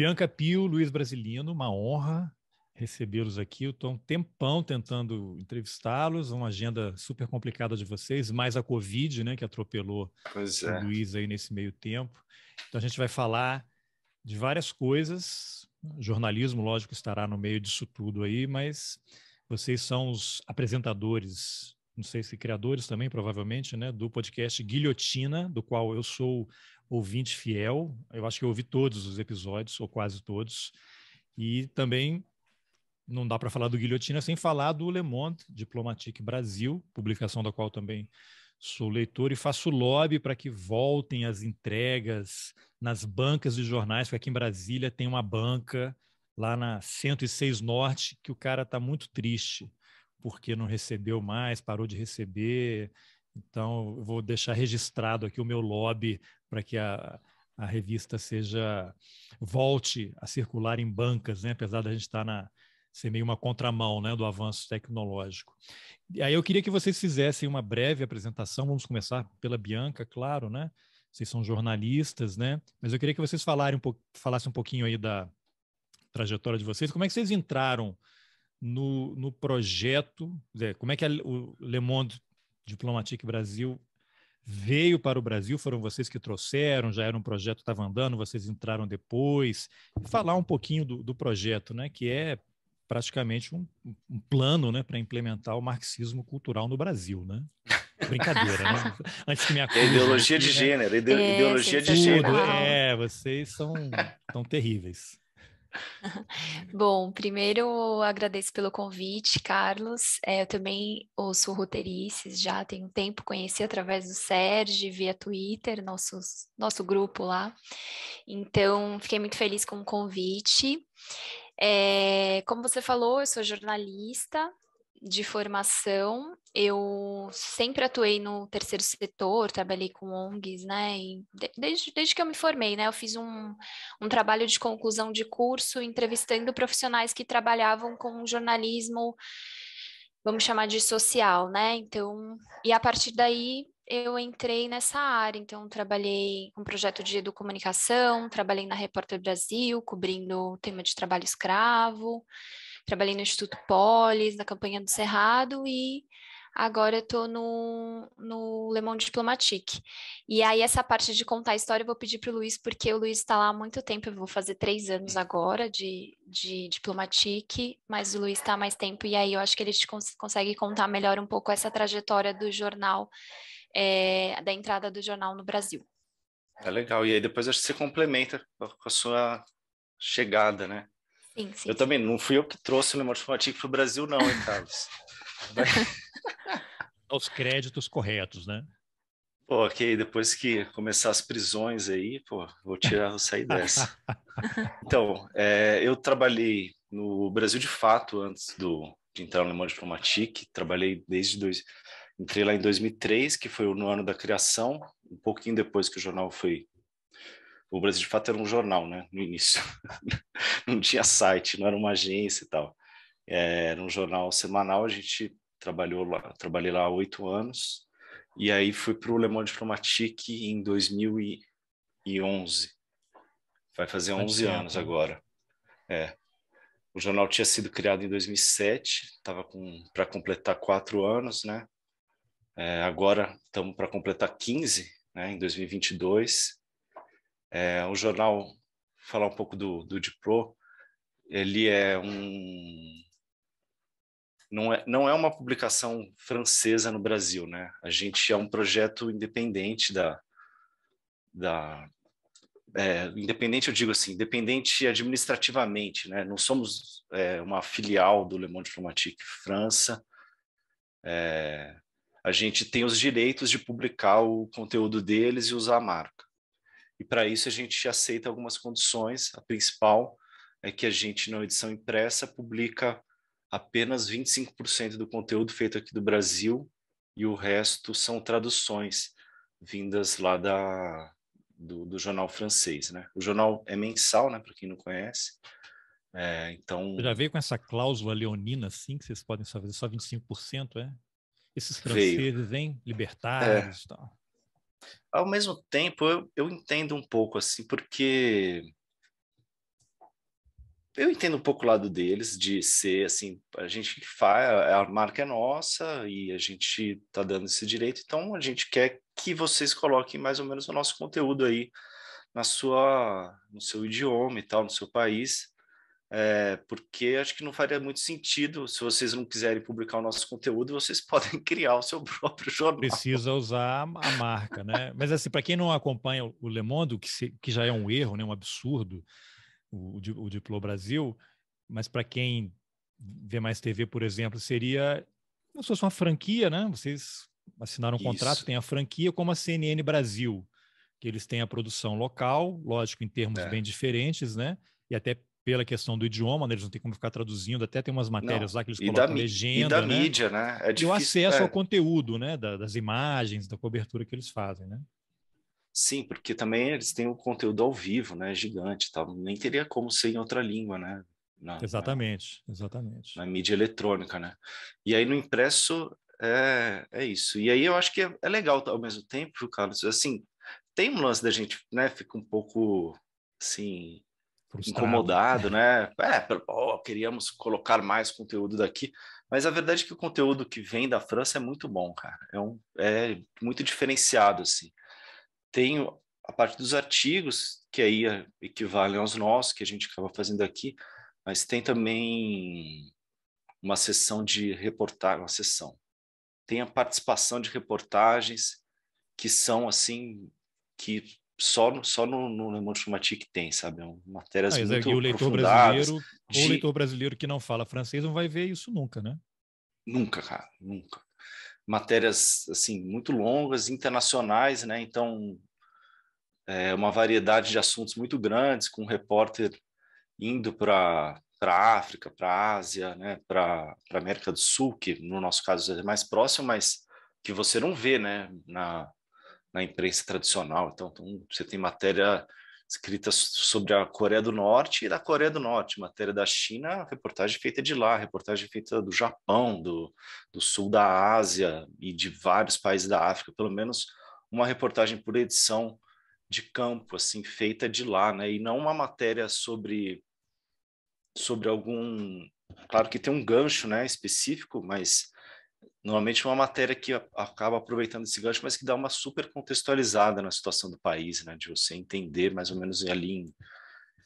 Bianca Pio, Luiz Brasilino, uma honra recebê-los aqui. Eu estou um tempão tentando entrevistá-los, uma agenda super complicada de vocês, mais a Covid, né, que atropelou é. o Luiz aí nesse meio tempo. Então a gente vai falar de várias coisas. O jornalismo, lógico, estará no meio disso tudo aí, mas vocês são os apresentadores não sei se criadores também, provavelmente, né, do podcast Guilhotina, do qual eu sou ouvinte fiel. Eu acho que eu ouvi todos os episódios, ou quase todos. E também não dá para falar do Guilhotina sem falar do Le Monde Diplomatique Brasil, publicação da qual também sou leitor e faço lobby para que voltem as entregas nas bancas de jornais, porque aqui em Brasília tem uma banca lá na 106 Norte que o cara está muito triste porque não recebeu mais, parou de receber. Então, eu vou deixar registrado aqui o meu lobby para que a, a revista seja volte a circular em bancas, né? apesar da gente estar tá na ser meio uma contramão né, do avanço tecnológico. E aí eu queria que vocês fizessem uma breve apresentação. Vamos começar pela Bianca, claro, né? Vocês são jornalistas, né? Mas eu queria que vocês falarem um falassem um pouquinho aí da trajetória de vocês. Como é que vocês entraram no, no projeto, como é que a, o Le Monde Diplomatique Brasil veio para o Brasil, foram vocês que trouxeram, já era um projeto que estava andando, vocês entraram depois. Falar um pouquinho do, do projeto, né, que é praticamente um, um plano né, para implementar o marxismo cultural no Brasil. Né? Brincadeira, né? Antes que me acuse, Ideologia aqui, de né? gênero, é, ideologia de tudo, gênero. É, vocês são tão terríveis. Bom, primeiro agradeço pelo convite, Carlos. É, eu também ouço roteirices já tem um tempo, conheci através do Sérgio, via Twitter, nossos, nosso grupo lá. Então, fiquei muito feliz com o convite. É, como você falou, eu sou jornalista, de formação, eu sempre atuei no terceiro setor, trabalhei com ONGs, né? E desde, desde que eu me formei, né? Eu fiz um, um trabalho de conclusão de curso entrevistando profissionais que trabalhavam com jornalismo, vamos chamar de social, né? Então, e a partir daí eu entrei nessa área, então trabalhei um projeto de educomunicação, trabalhei na Repórter Brasil, cobrindo o tema de trabalho escravo trabalhei no Instituto Polis, na campanha do Cerrado e agora eu estou no, no Le Monde Diplomatique. E aí, essa parte de contar a história eu vou pedir para o Luiz, porque o Luiz está lá há muito tempo, eu vou fazer três anos agora de, de Diplomatique, mas o Luiz está há mais tempo, e aí eu acho que ele te cons consegue contar melhor um pouco essa trajetória do jornal, é, da entrada do jornal no Brasil. É legal, e aí depois acho que você complementa com a sua chegada, né? Sim, sim. Eu também, não fui eu que trouxe o Memória Informativa para o Brasil, não, hein, Carlos? Os créditos corretos, né? Pô, ok, depois que começar as prisões aí, pô, vou tirar, vou sair dessa. Então, é, eu trabalhei no Brasil de fato antes do, de entrar no Monde Diplomatique, trabalhei desde dois, entrei lá em 2003, que foi no ano da criação, um pouquinho depois que o jornal foi o Brasil de Fato era um jornal, né? No início, não tinha site, não era uma agência e tal. É, era um jornal semanal. A gente trabalhou lá, trabalhei lá oito anos e aí fui para o Le Monde Diplomatique em 2011. Vai fazer 11 anos agora. É. O jornal tinha sido criado em 2007, estava com, para completar quatro anos, né? É, agora estamos para completar 15, né? Em 2022 é, o jornal, falar um pouco do, do Dipro, ele é um... Não é, não é uma publicação francesa no Brasil, né? A gente é um projeto independente da... da é, independente, eu digo assim, independente administrativamente, né? Não somos é, uma filial do Le Monde Diplomatique França, é, a gente tem os direitos de publicar o conteúdo deles e usar a marca. E para isso a gente aceita algumas condições. A principal é que a gente, na edição impressa, publica apenas 25% do conteúdo feito aqui do Brasil e o resto são traduções vindas lá da, do, do jornal francês. Né? O jornal é mensal, né, para quem não conhece. É, então... Já veio com essa cláusula leonina, assim, que vocês podem só fazer só 25%, é? Esses franceses, veio. hein? Libertários e é. tal. Ao mesmo tempo, eu, eu entendo um pouco, assim, porque eu entendo um pouco o lado deles de ser assim, a gente faz, a marca é nossa e a gente tá dando esse direito, então a gente quer que vocês coloquem mais ou menos o nosso conteúdo aí na sua, no seu idioma e tal, no seu país é, porque acho que não faria muito sentido. Se vocês não quiserem publicar o nosso conteúdo, vocês podem criar o seu próprio jornal. Precisa usar a marca, né? Mas assim, para quem não acompanha o Le Monde, que, se, que já é um erro, né, um absurdo, o, o, o Diplo Brasil, mas para quem vê mais TV, por exemplo, seria como se fosse uma franquia, né? Vocês assinaram um Isso. contrato, tem a franquia como a CNN Brasil, que eles têm a produção local, lógico, em termos é. bem diferentes, né? E até pela questão do idioma, né? eles não têm como ficar traduzindo, até tem umas matérias não. lá que eles e colocam da, legenda. E da né? mídia, né? É difícil, e o acesso é. ao conteúdo, né? Da, das imagens, da cobertura que eles fazem, né? Sim, porque também eles têm o conteúdo ao vivo, né? Gigante, tal. nem teria como ser em outra língua, né? Na, exatamente, na, exatamente. Na mídia eletrônica, né? E aí no impresso é, é isso. E aí eu acho que é, é legal ao mesmo tempo, Carlos. Assim, tem um lance da gente, né? Fica um pouco assim Frustrado. incomodado, né? É, oh, queríamos colocar mais conteúdo daqui. Mas a verdade é que o conteúdo que vem da França é muito bom, cara. É, um, é muito diferenciado, assim. Tem a parte dos artigos, que aí é, equivalem aos nossos, que a gente acaba fazendo aqui, mas tem também uma sessão de reportagem, uma sessão. Tem a participação de reportagens que são, assim, que só, só no, no, no que tem, sabe? É matérias ah, é, muito é, o leitor brasileiro de... O leitor brasileiro que não fala francês não vai ver isso nunca, né? Nunca, cara, nunca. Matérias, assim, muito longas, internacionais, né? Então, é uma variedade de assuntos muito grandes, com um repórter indo para para África, para Ásia, né, para América do Sul, que no nosso caso é mais próximo, mas que você não vê, né, na, na imprensa tradicional. Então, então, você tem matéria escrita sobre a Coreia do Norte e da Coreia do Norte, matéria da China, reportagem feita de lá, reportagem feita do Japão, do, do sul da Ásia e de vários países da África, pelo menos uma reportagem por edição de campo, assim, feita de lá, né? E não uma matéria sobre sobre algum, claro que tem um gancho, né, específico, mas normalmente é uma matéria que acaba aproveitando esse gancho, mas que dá uma super contextualizada na situação do país, né? De você entender mais ou menos ali em,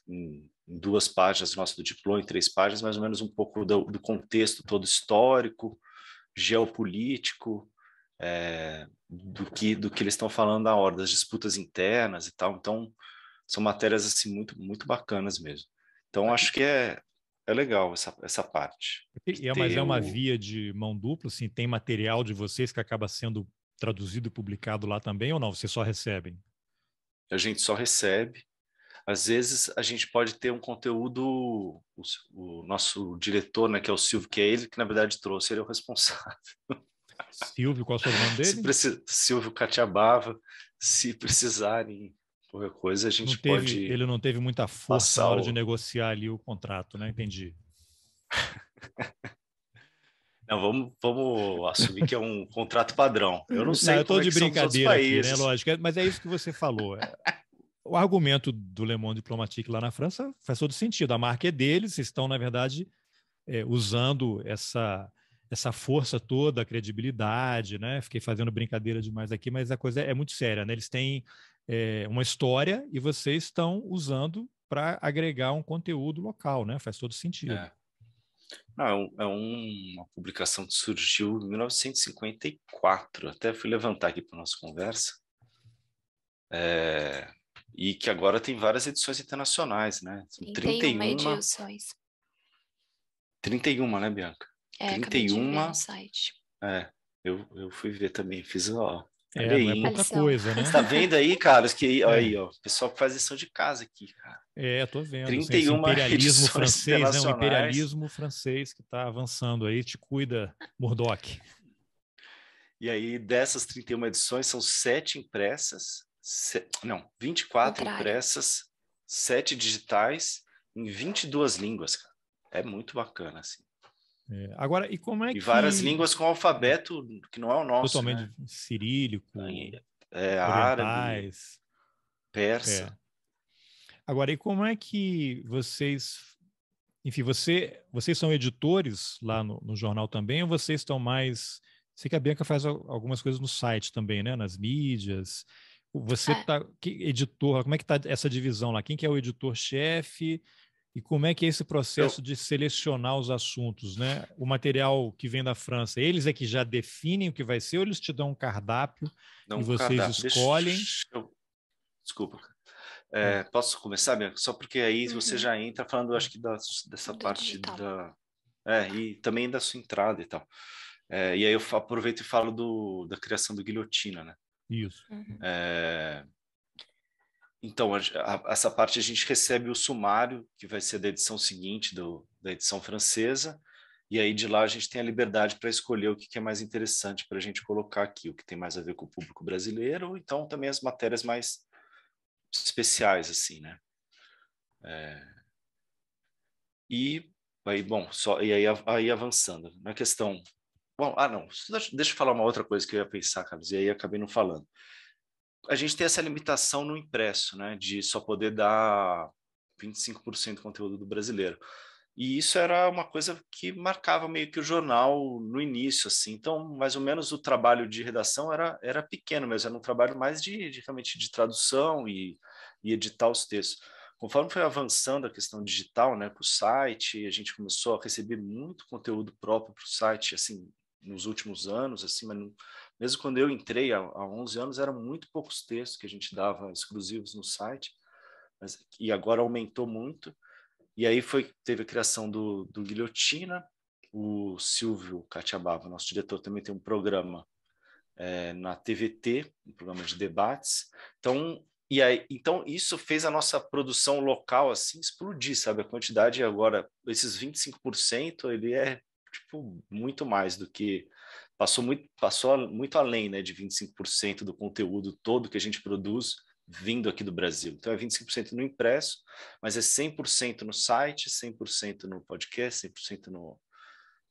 em, em duas páginas do nosso diploma, em três páginas, mais ou menos um pouco do, do contexto todo histórico, geopolítico, é, do que do que eles estão falando na hora das disputas internas e tal. Então são matérias assim muito muito bacanas mesmo. Então acho que é é legal essa, essa parte. E é, mas é uma o... via de mão dupla, assim, tem material de vocês que acaba sendo traduzido e publicado lá também ou não? Vocês só recebem? A gente só recebe. Às vezes a gente pode ter um conteúdo, o, o nosso diretor, né, que é o Silvio, que é ele que na verdade trouxe, ele é o responsável. Silvio, qual é o nome dele? Precisa, Silvio Catiabava, se precisarem Qualquer coisa a gente teve, pode. Ele não teve muita força na hora o... de negociar ali o contrato, né? Entendi. Não, vamos, vamos assumir que é um contrato padrão. Eu não sei. Não, eu estou é de é brincadeira, aqui, né? Lógico, é, mas é isso que você falou. É. O argumento do Le Monde Diplomatique lá na França faz todo sentido. A marca é deles, estão, na verdade, é, usando essa, essa força toda, a credibilidade, né? Fiquei fazendo brincadeira demais aqui, mas a coisa é, é muito séria, né? Eles têm é, uma história e vocês estão usando para agregar um conteúdo local, né? Faz todo sentido. É. é, é uma publicação que surgiu em 1954, até fui levantar aqui para nossa conversa, é, e que agora tem várias edições internacionais, né? São 31, 31 edições. 31, né, Bianca? É, 31. De ver no site. É, eu, eu fui ver também, fiz ó, é, Olha é aí, é pouca coisa, né? Você tá vendo aí, cara? Que, é. Aí, ó, o pessoal que faz lição de casa aqui, cara. É, tô vendo. Assim, 31 imperialismo francês, né? O imperialismo francês que tá avançando aí, te cuida, Murdoch. E aí, dessas 31 edições, são sete impressas, se... não, 24 Contrário. impressas, sete digitais, em 22 línguas, cara. É muito bacana, assim. É, agora, e como é e que... várias línguas com alfabeto que não é o nosso. Totalmente né? cirílico, é, árabe, persa. É. Agora, e como é que vocês. Enfim, você, vocês são editores lá no, no jornal também, ou vocês estão mais. Sei que a Bianca faz algumas coisas no site também, né? Nas mídias. Você está. É. Que editor? Como é que está essa divisão lá? Quem que é o editor-chefe? E como é que é esse processo de selecionar os assuntos, né? O material que vem da França, eles é que já definem o que vai ser, ou eles te dão um cardápio Não, e vocês cardápio. escolhem? Eu... Desculpa. É, hum. posso começar, Bianca? Só porque aí uhum. você já entra falando, acho que da, dessa Do parte digital. da... É, e também da sua entrada e tal. É, e aí eu aproveito e falo do, da criação do Guilhotina, né? Isso. Uhum. É, então, a, a, essa parte a gente recebe o sumário, que vai ser da edição seguinte, do, da edição francesa, e aí de lá a gente tem a liberdade para escolher o que, que, é mais interessante para a gente colocar aqui, o que tem mais a ver com o público brasileiro, ou então também as matérias mais especiais, assim, né? É... E aí, bom, só, e aí, aí avançando, na questão Bom, ah, não. Deixa eu falar uma outra coisa que eu ia pensar, Carlos, e aí acabei não falando a gente tem essa limitação no impresso, né, de só poder dar 25% do conteúdo do brasileiro. E isso era uma coisa que marcava meio que o jornal no início, assim. Então, mais ou menos o trabalho de redação era, era pequeno mas era um trabalho mais de, de realmente de tradução e, e editar os textos. Conforme foi avançando a questão digital, né, para o site, a gente começou a receber muito conteúdo próprio para o site, assim, nos últimos anos, assim, mas não, mesmo quando eu entrei há, há 11 anos, eram muito poucos textos que a gente dava exclusivos no site, mas, e agora aumentou muito. E aí foi teve a criação do, do Guilhotina, o Silvio Catiabava, nosso diretor, também tem um programa é, na TVT, um programa de debates. Então, e aí, então isso fez a nossa produção local assim explodir, sabe? A quantidade agora, esses 25%, ele é tipo muito mais do que passou muito, passou muito além né, de 25% do conteúdo todo que a gente produz vindo aqui do Brasil. Então é 25% no impresso, mas é 100% no site, 100% no podcast, 100% no,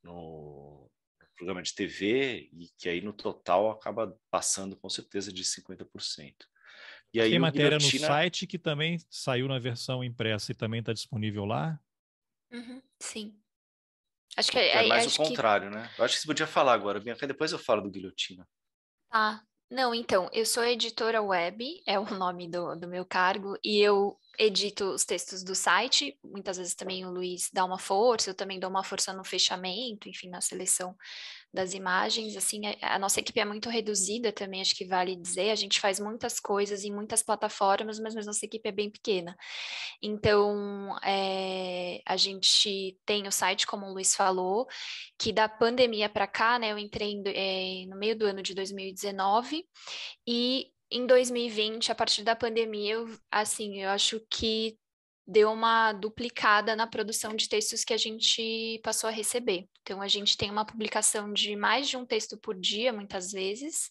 no programa de TV, e que aí no total acaba passando com certeza de 50%. E aí, Tem matéria Guilhotina... no site que também saiu na versão impressa e também está disponível lá? Uhum, sim. Acho que é, é mais acho o contrário, que... né? Eu acho que você podia falar agora, Bianca, depois eu falo do Guilhotina. Ah, não, então, eu sou editora web, é o nome do, do meu cargo, e eu edito os textos do site, muitas vezes também o Luiz dá uma força, eu também dou uma força no fechamento, enfim, na seleção das imagens, assim, é, a, nossa equipe é muito reduzida também, acho que vale dizer, a gente faz muitas coisas em muitas plataformas, mas a nossa equipe é bem pequena. Então, é, a gente tem o site, como o Luiz falou, que da pandemia para cá, né, eu entrei em, é, no meio do ano de 2019 e em 2020, a partir da pandemia, eu, assim, eu acho que deu uma duplicada na produção de textos que a gente passou a receber. Então, a gente tem uma publicação de mais de um texto por dia, muitas vezes,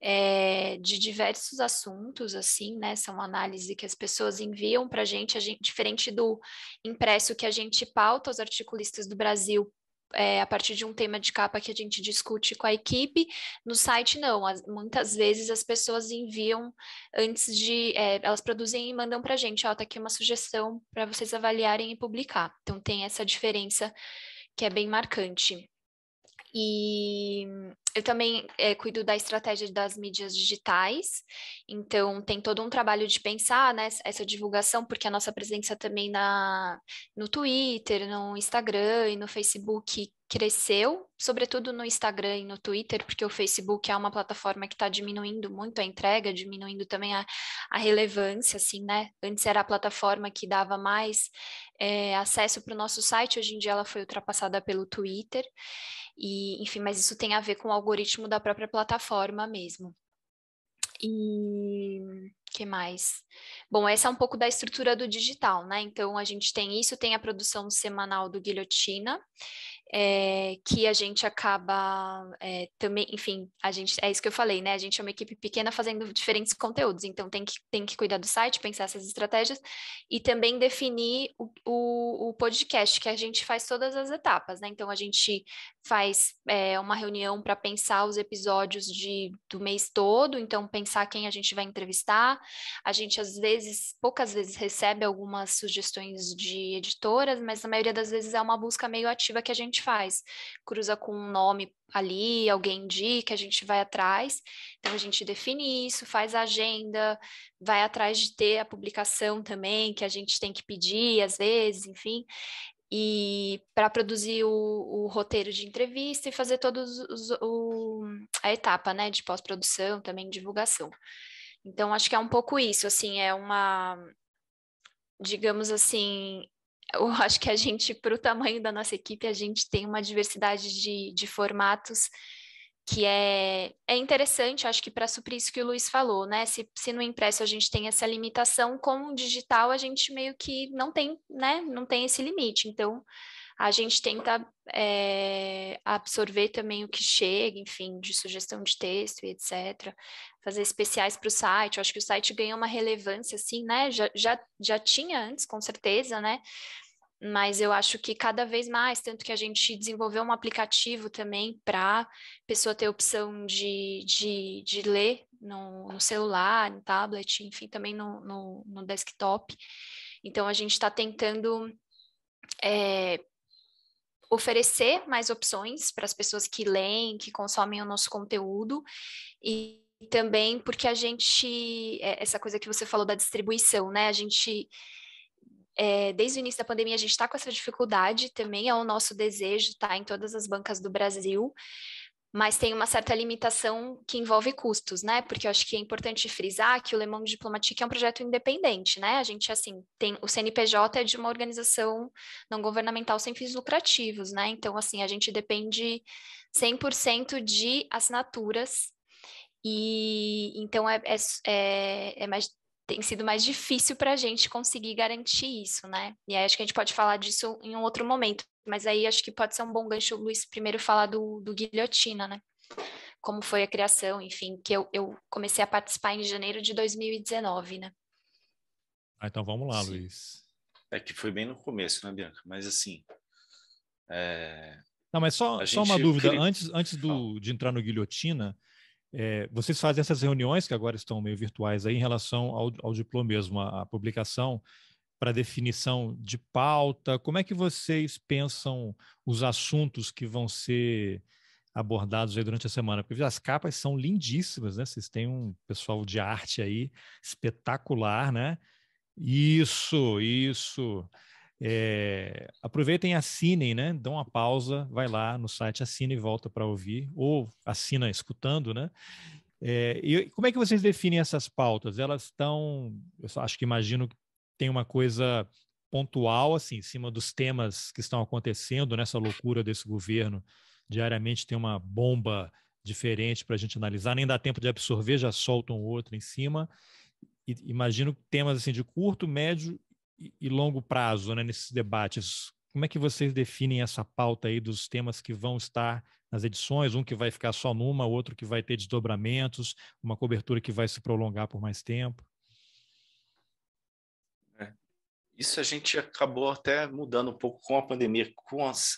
é, de diversos assuntos, assim, né? São análises que as pessoas enviam para a gente, diferente do impresso que a gente pauta os articulistas do Brasil é, a partir de um tema de capa que a gente discute com a equipe. No site, não. As, muitas vezes as pessoas enviam antes de. É, elas produzem e mandam para a gente: ó, tá aqui uma sugestão para vocês avaliarem e publicar. Então, tem essa diferença que é bem marcante. E eu também é, cuido da estratégia das mídias digitais, então tem todo um trabalho de pensar né, essa divulgação, porque a nossa presença também na, no Twitter, no Instagram e no Facebook cresceu, sobretudo no Instagram e no Twitter, porque o Facebook é uma plataforma que está diminuindo muito a entrega, diminuindo também a, a, relevância, assim, né? Antes era a plataforma que dava mais é, acesso para o nosso site, hoje em dia ela foi ultrapassada pelo Twitter, e enfim, mas isso tem a ver com algoritmo da própria plataforma mesmo. E que mais? Bom, essa é um pouco da estrutura do digital, né? Então a gente tem isso, tem a produção semanal do Guilhotina, é, que a gente acaba é, também, enfim, a gente é isso que eu falei, né? A gente é uma equipe pequena fazendo diferentes conteúdos, então tem que, tem que cuidar do site, pensar essas estratégias e também definir o, o, o podcast, que a gente faz todas as etapas, né? Então a gente faz é, uma reunião para pensar os episódios de, do mês todo, então pensar quem a gente vai entrevistar. A gente às vezes, poucas vezes, recebe algumas sugestões de editoras, mas na maioria das vezes é uma busca meio ativa que a gente faz. Cruza com um nome ali, alguém indica, a gente vai atrás. Então a gente define isso, faz a agenda, vai atrás de ter a publicação também, que a gente tem que pedir às vezes, enfim e para produzir o, o, roteiro de entrevista e fazer todos os, o, a etapa, né, de pós-produção, também divulgação. Então acho que é um pouco isso, assim, é uma digamos assim, eu acho que a gente, para o tamanho da nossa equipe, a gente tem uma diversidade de, de formatos que é, é interessante, acho que para suprir isso que o Luiz falou, né? Se, se no impresso a gente tem essa limitação, com o digital a gente meio que não tem, né? Não tem esse limite. Então, a gente tenta é, absorver também o que chega, enfim, de sugestão de texto e etc. Fazer especiais para o site. Eu acho que o site ganha uma relevância, assim, né? Já, já, já tinha antes, com certeza, né? mas eu acho que cada vez mais, tanto que a gente desenvolveu um aplicativo também para a pessoa ter opção de, de, de ler no, no, celular, no tablet, enfim, também no, no, no desktop. Então, a gente está tentando é, oferecer mais opções para as pessoas que leem, que consomem o nosso conteúdo, e também porque a gente, eh, essa coisa que você falou da distribuição, né? A gente é, desde o início da pandemia, a gente está com essa dificuldade, também é o nosso desejo estar tá, em todas as bancas do Brasil, mas tem uma certa limitação que envolve custos, né? Porque eu acho que é importante frisar que o Le Monde Diplomatique é um projeto independente, né? A gente, assim, tem o CNPJ é de uma organização não governamental sem fins lucrativos, né? Então, assim, a gente depende 100% de assinaturas e então é, é, é, mais tem sido mais difícil para a gente conseguir garantir isso, né? E aí acho que a gente pode falar disso em um outro momento, mas aí acho que pode ser um bom gancho o Luiz primeiro falar do, do Guilhotina, né? Como foi a criação, enfim, que eu, eu comecei a participar em janeiro de 2019, né? Ah, então vamos lá, Sim. Luiz. É que foi bem no começo, né, Bianca? Mas assim. É... Não, mas só, só uma dúvida. Queria... Antes, antes do, de entrar no Guilhotina, é, vocês fazem essas reuniões que agora estão meio virtuais aí em relação ao, ao diploma mesmo, publicação para definição de pauta? Como é que vocês pensam os assuntos que vão ser abordados aí durante a semana? Porque as capas são lindíssimas, né? Vocês têm um pessoal de arte aí espetacular, né? Isso, isso. É, aproveitem e assinem, né? Dão uma pausa, vai lá no site, assina e volta para ouvir, ou assina escutando, né? É, e como é que vocês definem essas pautas? Elas estão, eu acho que imagino que tem uma coisa pontual, assim, em cima dos temas que estão acontecendo nessa loucura desse governo. Diariamente tem uma bomba diferente para a gente analisar, nem dá tempo de absorver, já soltam outra em cima. E, imagino temas assim de curto, médio e longo prazo né, nesses debates? Como é que vocês definem essa pauta aí dos temas que vão estar nas edições? Um que vai ficar só numa, outro que vai ter desdobramentos, uma cobertura que vai se prolongar por mais tempo? É, isso a gente acabou até mudando um pouco com a pandemia, com as,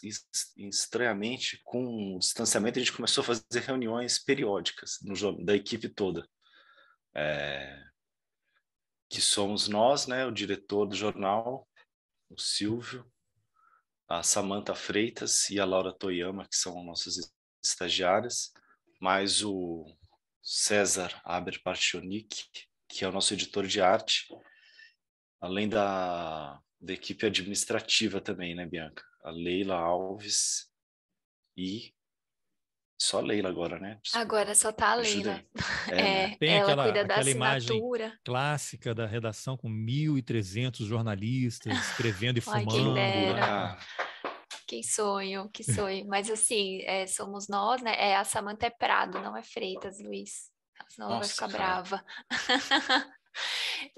estranhamente com o distanciamento a gente começou a fazer reuniões periódicas no, da equipe toda, é, que somos nós, né, o diretor do jornal, o Silvio, a Samanta Freitas e a Laura Toyama, que são nossas estagiárias, mais o César Aberpartionik, que é o nosso editor de arte, além da, da equipe administrativa também, né, Bianca? A Leila Alves e só Leila agora, né? Agora só tá a Leila. É, né? é, Tem ela aquela, cuida aquela da imagem clássica da redação com 1.300 jornalistas escrevendo e fumando. quem, dera. Ah. que sonho, que sonho. Mas assim, é, somos nós, né? É a Samanta é Prado, não é Freitas, Luiz. Senão ela vai ficar cara. brava.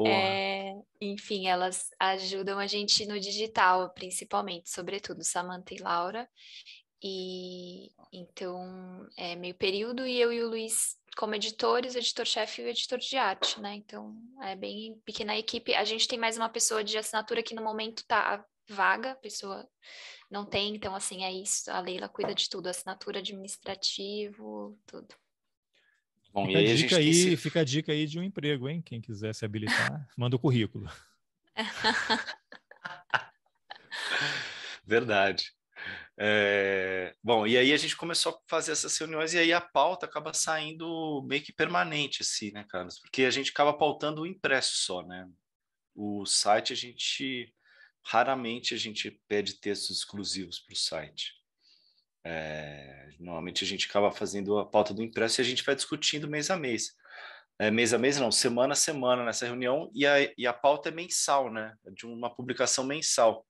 É, enfim, elas ajudam a gente no digital, principalmente, sobretudo, Samantha e Laura. E então é meio período e eu e o Luiz como editores, editor-chefe e o editor de arte, né? Então é bem pequena a equipe. A gente tem mais uma pessoa de assinatura que no momento tá vaga, a pessoa não tem, então assim é isso. A Leila cuida de tudo, assinatura administrativo, tudo. Bom, fica, e aí a, dica aí, se... fica a dica aí de um emprego, hein? Quem quiser se habilitar, manda o currículo. Verdade. É... Bom, e aí a gente começou a fazer essas reuniões e aí a pauta acaba saindo meio que permanente, assim, né, Carlos? Porque a gente acaba pautando o impresso só, né? O site a gente raramente a gente pede textos exclusivos para o site. É, normalmente a gente acaba fazendo a pauta do impresso e a gente vai discutindo mês a mês. É, mês a mês, não, semana a semana nessa reunião, e a, e a pauta é mensal, né? É de uma publicação mensal.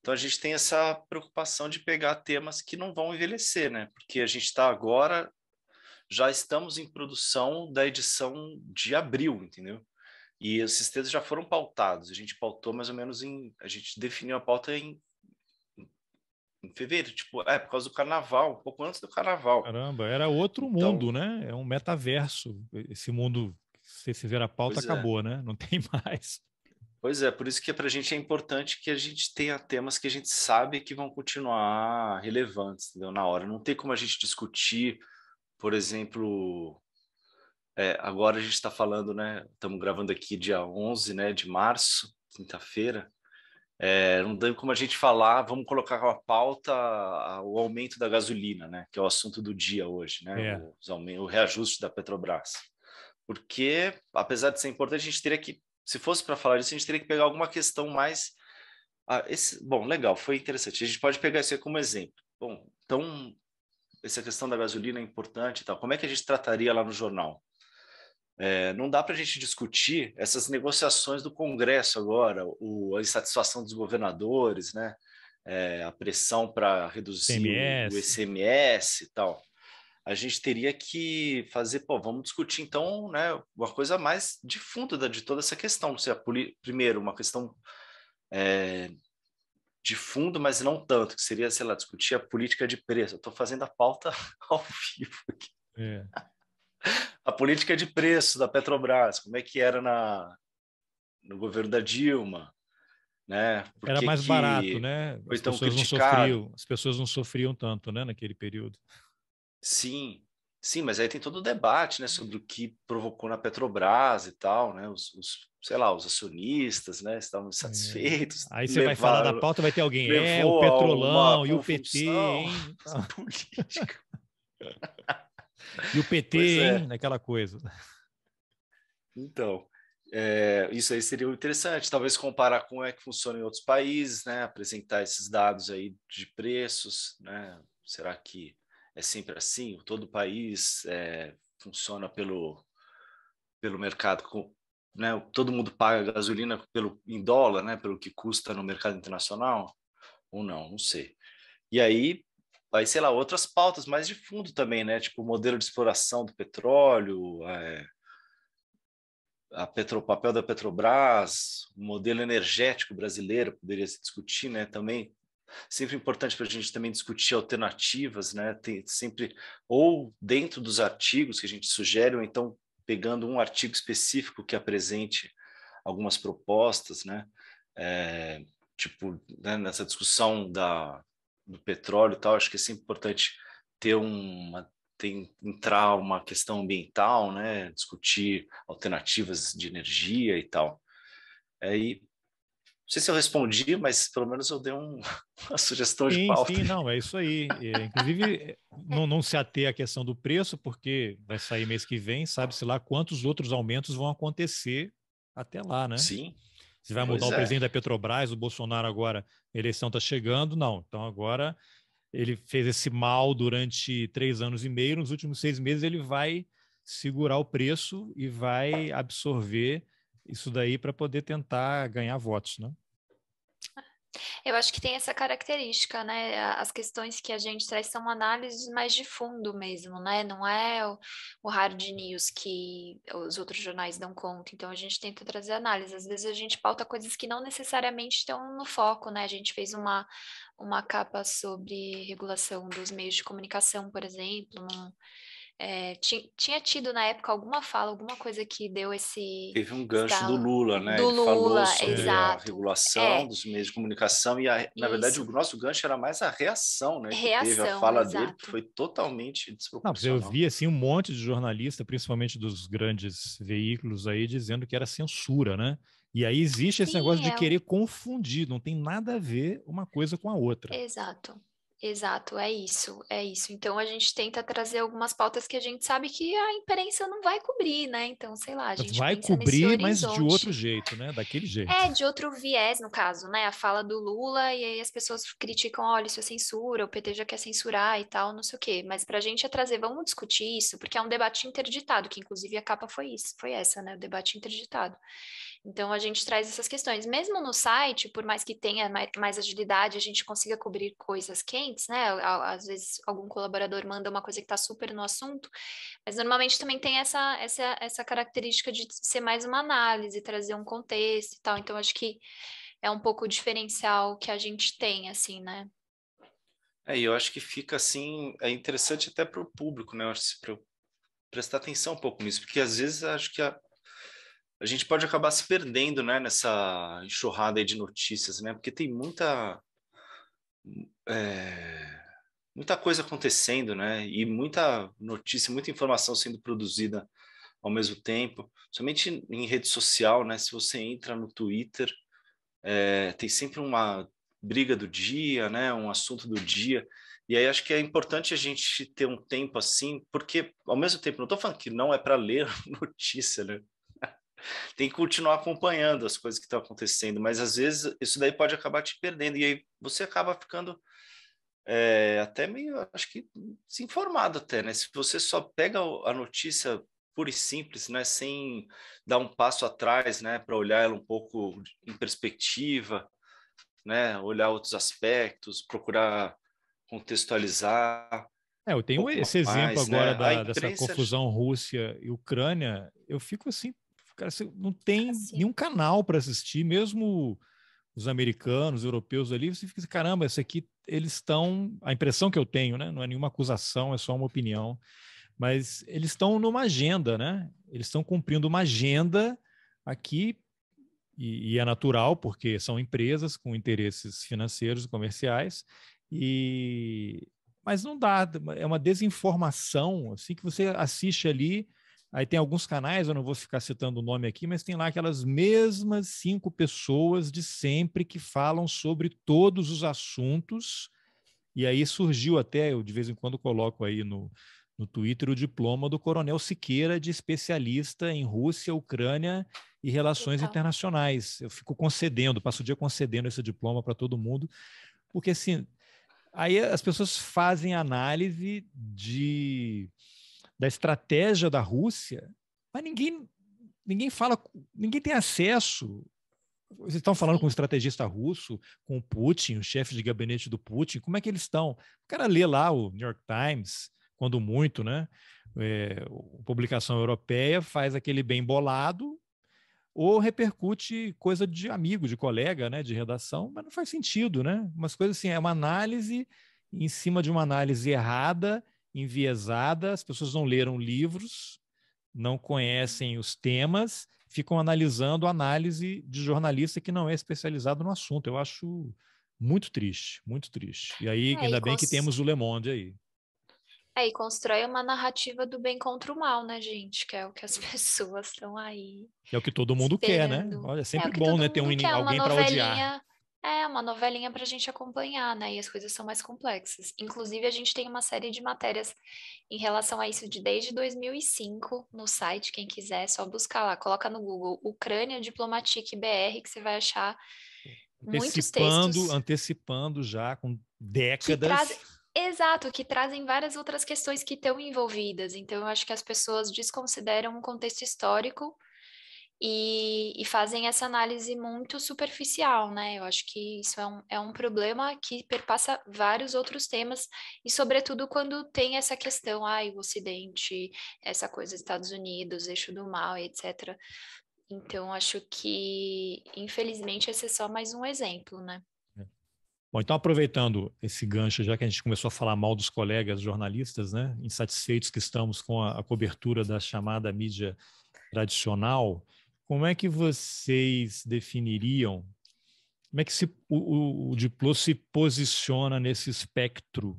Então a gente tem essa preocupação de pegar temas que não vão envelhecer, né? Porque a gente está agora, já estamos em produção da edição de abril, entendeu? E esses textos já foram pautados. A gente pautou mais ou menos em. A gente definiu a pauta em, em fevereiro, tipo, é, por causa do carnaval, um pouco antes do carnaval. Caramba, era outro então, mundo, né? É um metaverso. Esse mundo, se você ver a pauta, é. acabou, é. né? Não tem mais. Pois é, por isso que é para a gente é importante que a gente tenha temas que a gente sabe que vão continuar relevantes entendeu? na hora. Não tem como a gente discutir, por exemplo, é, agora a gente está falando, né? Estamos gravando aqui dia 11 né, de março, quinta-feira. É, não tem como a gente falar, vamos colocar uma pauta o aumento da gasolina, né? Que é o assunto do dia hoje, né? É. O, o reajuste da Petrobras. Porque, apesar de ser importante, a gente teria que se fosse para falar disso, a gente teria que pegar alguma questão mais. Ah, esse... Bom, legal, foi interessante. A gente pode pegar isso aí como exemplo. Bom, então, essa questão da gasolina é importante e tal. Como é que a gente trataria lá no jornal? É, não dá para a gente discutir essas negociações do Congresso agora, o, a insatisfação dos governadores, né? É, a pressão para reduzir o ICMS e tal a gente teria que fazer, pô, vamos discutir então, né, uma coisa mais de fundo de toda essa questão, se a primeiro uma questão é, de fundo, mas não tanto, que seria, sei lá, discutir a política de preço. Eu estou fazendo a pauta ao vivo aqui. É. A política de preço da Petrobras, como é que era na, no governo da Dilma, né? era mais que barato, né? As pessoas, não sofriam, as pessoas não sofriam tanto, né, naquele período. Sim, sim, mas aí tem todo o debate, né, sobre o que provocou na Petrobras e tal, né, os, os sei lá, os acionistas, né, estavam insatisfeitos. É. Aí você levaram, vai falar da pauta, vai ter alguém, é, o Petrolão e o PT, Política. e o PT, é. hein, naquela coisa. Então, é, isso aí seria interessante, talvez comparar como é que funciona em outros países, né, apresentar esses dados aí de preços, né, será que é sempre assim, todo o país é, funciona pelo, pelo mercado, com, né, todo mundo paga gasolina pelo, em dólar, né, pelo que custa no mercado internacional, ou não, não sei. E aí, vai sei lá, outras pautas mais de fundo também, né, tipo o modelo de exploração do petróleo, é, a Petro, papel da Petrobras, o modelo energético brasileiro poderia se discutir, né, também Sempre importante para a gente também discutir alternativas, né? Tem sempre, ou dentro dos artigos que a gente sugere, ou então pegando um artigo específico que apresente algumas propostas, né? É, tipo, né, nessa discussão da, do petróleo e tal, acho que é sempre importante ter uma tem, entrar uma questão ambiental, né? Discutir alternativas de energia e tal. É, e sei se eu respondi, mas pelo menos eu dei um, uma sugestão sim, de pauta. Sim, não, é isso aí. É, inclusive, não, não, se ater à questão do preço, porque vai sair mês que vem, sabe-se lá quantos outros aumentos vão acontecer até lá, né? Sim. Se vai mudar pois o é. presidente da Petrobras, o Bolsonaro agora, a eleição está chegando, não. Então agora ele fez esse mal durante três anos e meio, nos últimos seis meses ele vai segurar o preço e vai absorver isso daí para poder tentar ganhar votos, né? Eu acho que tem essa característica, né? As questões que a gente traz são análises mais de fundo mesmo, né? Não é o, hard news que os outros jornais dão conta. Então a gente tenta trazer análise. Às vezes a gente pauta coisas que não necessariamente estão no foco, né? A gente fez uma, uma capa sobre regulação dos meios de comunicação, por exemplo, num, é, tinha tido na época alguma fala, alguma coisa que deu esse. Teve um gancho estalo. do Lula, né? Do Ele Lula, falou sobre exato. a regulação é. dos meios de comunicação, e a, na Isso. verdade o nosso gancho era mais a reação, né? Reação, teve a fala exato. dele, que foi totalmente desproporcional. eu vi assim um monte de jornalista, principalmente dos grandes veículos aí, dizendo que era censura, né? E aí existe esse Sim, negócio é... de querer confundir, não tem nada a ver uma coisa com a outra. Exato. Exato, é isso, é isso. Então a gente tenta trazer algumas pautas que a gente sabe que a imprensa não vai cobrir, né? Então, sei lá, a gente vai cobrir, mas de outro jeito, né? Daquele é, jeito. É, de outro viés, no caso, né? A fala do Lula e aí as pessoas criticam, olha, isso é censura, o PT já quer censurar e tal, não sei o quê. Mas pra gente é trazer, vamos discutir isso, porque é um debate interditado, que inclusive a capa foi isso, foi essa, né? O debate interditado. Então, a gente traz essas questões. Mesmo no site, por mais que tenha mais, agilidade, a gente consiga cobrir coisas quentes, né? Às vezes, algum colaborador manda uma coisa que está super no assunto, mas normalmente também tem essa, essa, essa característica de ser mais uma análise, trazer um contexto e tal. Então, acho que é um pouco o diferencial que a gente tem, assim, né? É, e eu acho que fica assim, é interessante até para o público, né? Eu acho que se prestar atenção um pouco nisso, porque às vezes acho que a a gente pode acabar se perdendo, né, nessa enxurrada de notícias, né, porque tem muita é, muita coisa acontecendo, né, e muita notícia, muita informação sendo produzida ao mesmo tempo, somente em rede social, né, se você entra no Twitter, é, tem sempre uma briga do dia, né, um assunto do dia, e aí acho que é importante a gente ter um tempo assim, porque ao mesmo tempo, não estou falando que não é para ler notícia, né? tem que continuar acompanhando as coisas que estão acontecendo, mas às vezes isso daí pode acabar te perdendo, e aí você acaba ficando é, até meio, acho que, desinformado até, né? Se você só pega a notícia pura e simples, né? Sem dar um passo atrás, né? Para olhar ela um pouco em perspectiva, né? Olhar outros aspectos, procurar contextualizar. É, eu tenho um esse mais, exemplo né? agora né? da, imprensa... dessa confusão Rússia e Ucrânia. Eu fico assim Cara, você não tem ah, nenhum canal para assistir, mesmo os americanos, os europeus ali, você fica assim, caramba, esse aqui, eles estão, a impressão que eu tenho, né, não é nenhuma acusação, é só uma opinião, mas eles estão numa agenda, né, eles estão cumprindo uma agenda aqui, e, e, é natural, porque são empresas com interesses financeiros e comerciais, e mas não dá, é uma desinformação, assim, que você assiste ali, Aí tem alguns canais, eu não vou ficar citando o nome aqui, mas tem lá aquelas mesmas cinco pessoas de sempre que falam sobre todos os assuntos. E aí surgiu até, eu de vez em quando coloco aí no, no Twitter o diploma do Coronel Siqueira de especialista em Rússia, Ucrânia e relações Legal. internacionais. Eu fico concedendo, passo o dia concedendo esse diploma para todo mundo, porque assim, aí as pessoas fazem análise de da estratégia da Rússia, mas ninguém, ninguém fala, ninguém tem acesso. Vocês estão falando com um estrategista russo, com o Putin, o chefe de gabinete do Putin, como é que eles estão? O cara lê lá o New York Times, quando muito, né? É, publicação europeia faz aquele bem bolado ou repercute coisa de amigo, de colega, né, de redação, mas não faz sentido, né? Umas coisas assim, é uma análise em cima de uma análise errada enviesada, as pessoas não leram livros, não conhecem os temas, ficam analisando análise de jornalista que não é especializado no assunto. Eu acho muito triste, muito triste. E aí, é, ainda e bem que temos o Le Monde aí. É, e constrói uma narrativa do bem contra o mal, né, gente? Que é o que as pessoas estão aí. É o que todo mundo esperando. quer, né? Olha, é, é sempre é bom, né? Ter um, alguém para odiar. É uma novelinha para a gente acompanhar, né? E as coisas são mais complexas. Inclusive, a gente tem uma série de matérias em relação a isso de desde 2005 no site. Quem quiser, é só buscar lá, coloca no Google Ucrânia Diplomatique BR, que você vai achar muitos textos. Antecipando já com décadas. Traz... Exato, que trazem várias outras questões que estão envolvidas. Então, eu acho que as pessoas desconsideram um contexto histórico e, e, fazem essa análise muito superficial, né? Eu acho que isso é um, é um problema que perpassa vários outros temas, e sobretudo quando tem essa questão, ai, o Ocidente, essa coisa Estados Unidos, eixo do mal, etc. Então, acho que, infelizmente, esse é só mais um exemplo, né? É. Bom, então aproveitando esse gancho, já que a gente começou a falar mal dos colegas jornalistas, né, insatisfeitos que estamos com a, a cobertura da chamada mídia tradicional, como é que vocês definiriam, como é que se, o, o, o Diplo se posiciona nesse espectro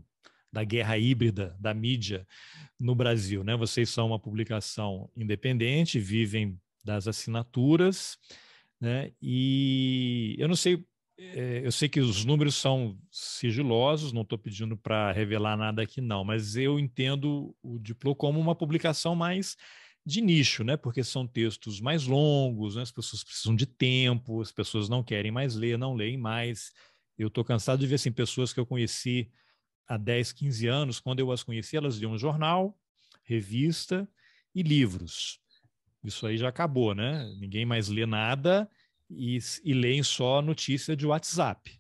da guerra híbrida da mídia no Brasil? Né? Vocês são uma publicação independente, vivem das assinaturas, né? e eu não sei, é, eu sei que os números são sigilosos, não estou pedindo para revelar nada aqui não, mas eu entendo o Diplo como uma publicação mais de nicho, né? Porque são textos mais longos, né? as pessoas precisam de tempo, as pessoas não querem mais ler, não leem mais. Eu estou cansado de ver assim, pessoas que eu conheci há 10, 15 anos, quando eu as conheci, elas liam jornal, revista e livros. Isso aí já acabou, né? Ninguém mais lê nada e, e leem só notícia de WhatsApp.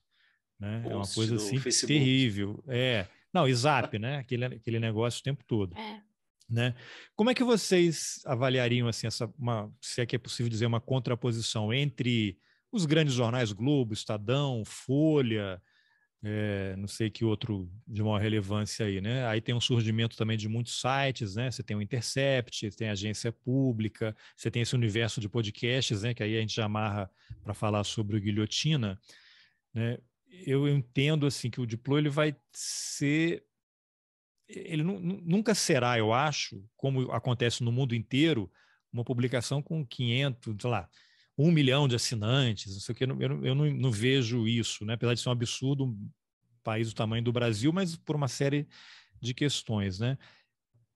Né? é uma coisa assim terrível. É. Não, e Zap, né? Aquele, aquele negócio o tempo todo. É. Né? Como é que vocês avaliariam assim essa uma, se é que é possível dizer uma contraposição entre os grandes jornais Globo, Estadão, Folha, é, não sei que outro de maior relevância aí, né? Aí tem um surgimento também de muitos sites, né? Você tem o Intercept, tem a agência pública, você tem esse universo de podcasts, né? Que aí a gente já amarra para falar sobre o Guilhotina, né? Eu entendo assim que o Diplo ele vai ser ele nunca será, eu acho, como acontece no mundo inteiro, uma publicação com 500, sei lá, um milhão de assinantes, não sei o que, eu, não, eu não, vejo isso, né? apesar de ser um absurdo, um país do tamanho do Brasil, mas por uma série de questões. Né?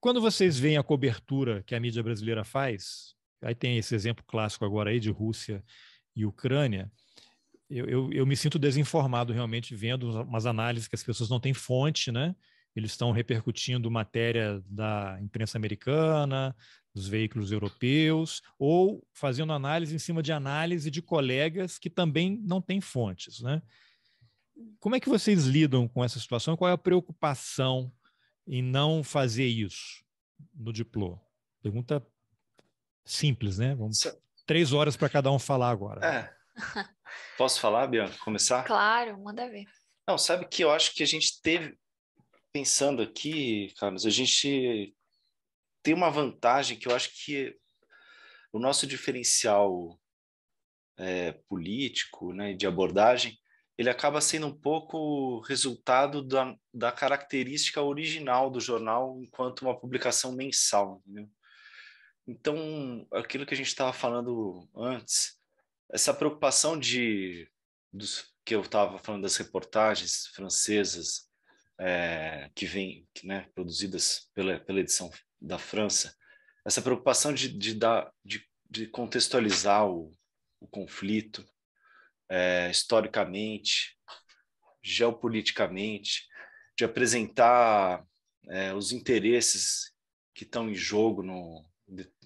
Quando vocês veem a cobertura que a mídia brasileira faz, aí tem esse exemplo clássico agora aí de Rússia e Ucrânia, eu, eu, eu me sinto desinformado realmente vendo umas análises que as pessoas não têm fonte, né? eles estão repercutindo matéria da imprensa americana, dos veículos europeus, ou fazendo análise em cima de análise de colegas que também não têm fontes. Né? Como é que vocês lidam com essa situação? Qual é a preocupação em não fazer isso no diploma? Pergunta simples, né? Vamos três horas para cada um falar agora. É. Posso falar, Bianca? Começar? Claro, manda ver. Não, sabe que eu acho que a gente teve, pensando aqui, Carlos, a gente tem uma vantagem que eu acho que o nosso diferencial é, político, né, de abordagem, ele acaba sendo um pouco resultado da, da característica original do jornal enquanto uma publicação mensal. Entendeu? Então, aquilo que a gente estava falando antes, essa preocupação de dos, que eu estava falando das reportagens francesas é, que vem, né, produzidas pela, pela edição da França, essa preocupação de, de, dar, de, de contextualizar o, o conflito é, historicamente, geopoliticamente, de apresentar é, os interesses que estão em jogo no,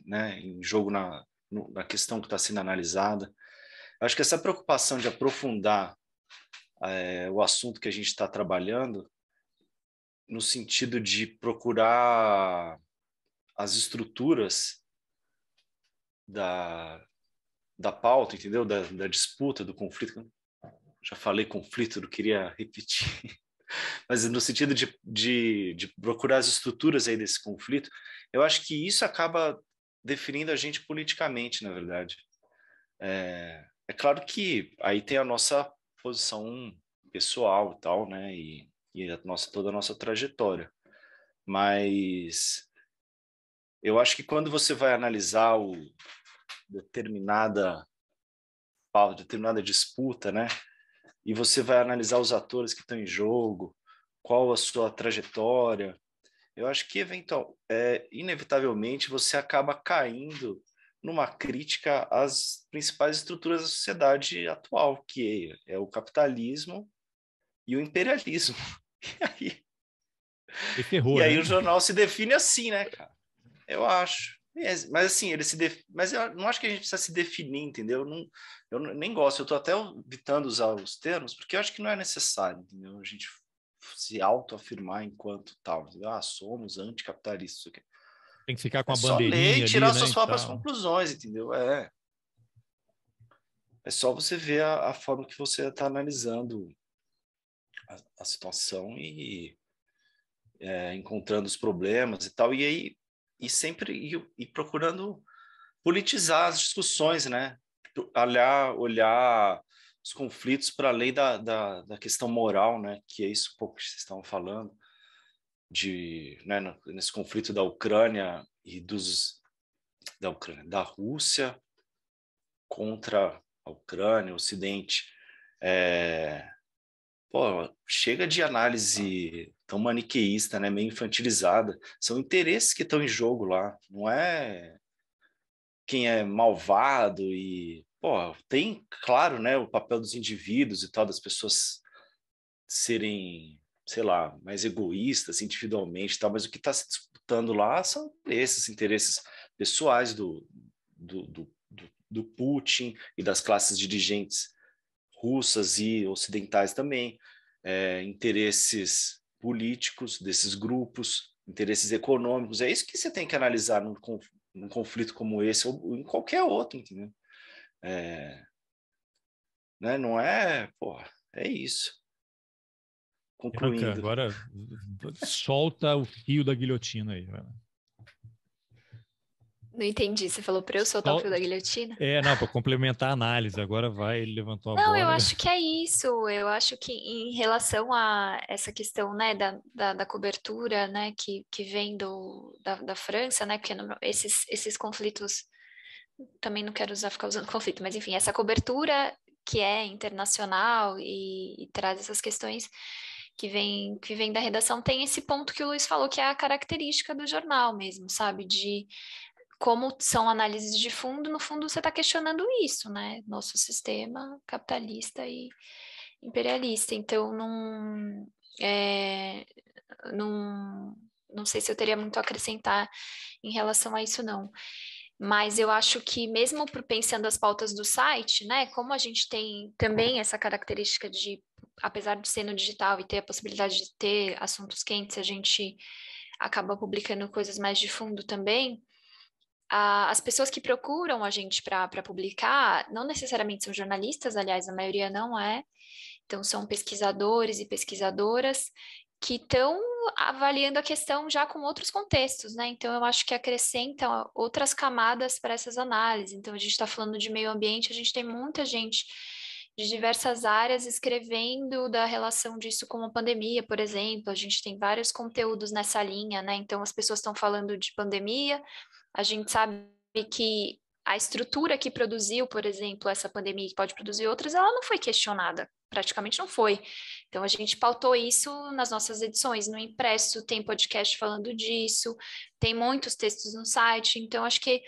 né, em jogo na, no, na questão que está sendo analisada. Acho que essa preocupação de aprofundar é, o assunto que a gente está trabalhando no sentido de procurar as estruturas da, da pauta, entendeu? Da, da disputa, do conflito. Já falei conflito, não queria repetir. Mas no sentido de, de, de procurar as estruturas aí desse conflito, eu acho que isso acaba definindo a gente politicamente, na verdade. É, é claro que aí tem a nossa posição pessoal e tal, né? E e a nossa, toda a nossa trajetória. Mas eu acho que quando você vai analisar o determinada determinada disputa, né? E você vai analisar os atores que estão em jogo, qual a sua trajetória. Eu acho que eventual, é, inevitavelmente você acaba caindo numa crítica às principais estruturas da sociedade atual, que é o capitalismo e o imperialismo. E aí, e ferrou, e aí né? o jornal se define assim, né, cara? Eu acho. Mas assim, ele se def... mas eu não acho que a gente precisa se definir, entendeu? Eu, não, eu nem gosto, eu estou até evitando usar os termos, porque eu acho que não é necessário, entendeu? A gente se autoafirmar enquanto tal, entendeu? Ah, somos anticapitalistas, aqui. Tem que ficar com a é bandeirinha só ler e tirar ali, né, suas né, próprias conclusões, entendeu? É. É só você ver a, a forma que você está analisando a, a situação e é, encontrando os problemas e tal. E aí, e sempre e, e procurando politizar as discussões, né? Olhar, olhar os conflitos para além da, da, da, questão moral, né? Que é isso pouco que vocês estavam falando de, né, nesse conflito da Ucrânia e dos da Ucrânia, da Rússia contra a Ucrânia, o Ocidente é, pô, chega de análise tão maniqueísta, né, meio infantilizada. São interesses que estão em jogo lá, não é quem é malvado e, pô, tem, claro, né, o papel dos indivíduos e tal, das pessoas serem, sei lá, mais egoístas individualmente e tal, mas o que está se disputando lá são esses interesses pessoais do, do, do, do Putin e das classes dirigentes russas e ocidentais também, é, interesses políticos desses grupos, interesses econômicos. É isso que você tem que analisar num, num conflito como esse ou em qualquer outro, entendeu? É, né? Não é, porra, é isso. Concluindo. Agora solta o fio da guilhotina aí. Velho. Não entendi. Você falou para eu soltar Sol... o fio da guilhotina? É, não, para complementar a análise. Agora vai, ele levantou a não, bola. Não, eu acho que é isso. Eu acho que em relação a essa questão né, da, da, da cobertura né, que, que vem do, da, da França, né, porque esses, esses conflitos. Também não quero usar ficar usando conflito, mas enfim, essa cobertura que é internacional e, e traz essas questões que vem, que vem da redação tem esse ponto que o Luiz falou, que é a característica do jornal mesmo, sabe? De como são análises de fundo, no fundo você está questionando isso, né? Nosso sistema capitalista e imperialista. Então, não, é, não, não sei se eu teria muito a acrescentar em relação a isso, não. Mas eu acho que mesmo pensando as pautas do site, né, como a gente tem também essa característica de, apesar de ser no digital e ter a possibilidade de ter assuntos quentes, a gente acaba publicando coisas mais de fundo também as pessoas que procuram a gente para publicar não necessariamente são jornalistas, aliás, a maioria não é. Então, são pesquisadores e pesquisadoras que estão avaliando a questão já com outros contextos, né? Então, eu acho que acrescenta outras camadas para essas análises. Então, a gente está falando de meio ambiente, a gente tem muita gente de diversas áreas escrevendo da relação disso com a pandemia, por exemplo. A gente tem vários conteúdos nessa linha, né? Então, as pessoas estão falando de pandemia, a gente sabe que a estrutura que produziu, por exemplo, essa pandemia que pode produzir outras, ela não foi questionada, praticamente não foi. Então a gente pautou isso nas nossas edições, no impresso, tem podcast falando disso, tem muitos textos no site, então acho que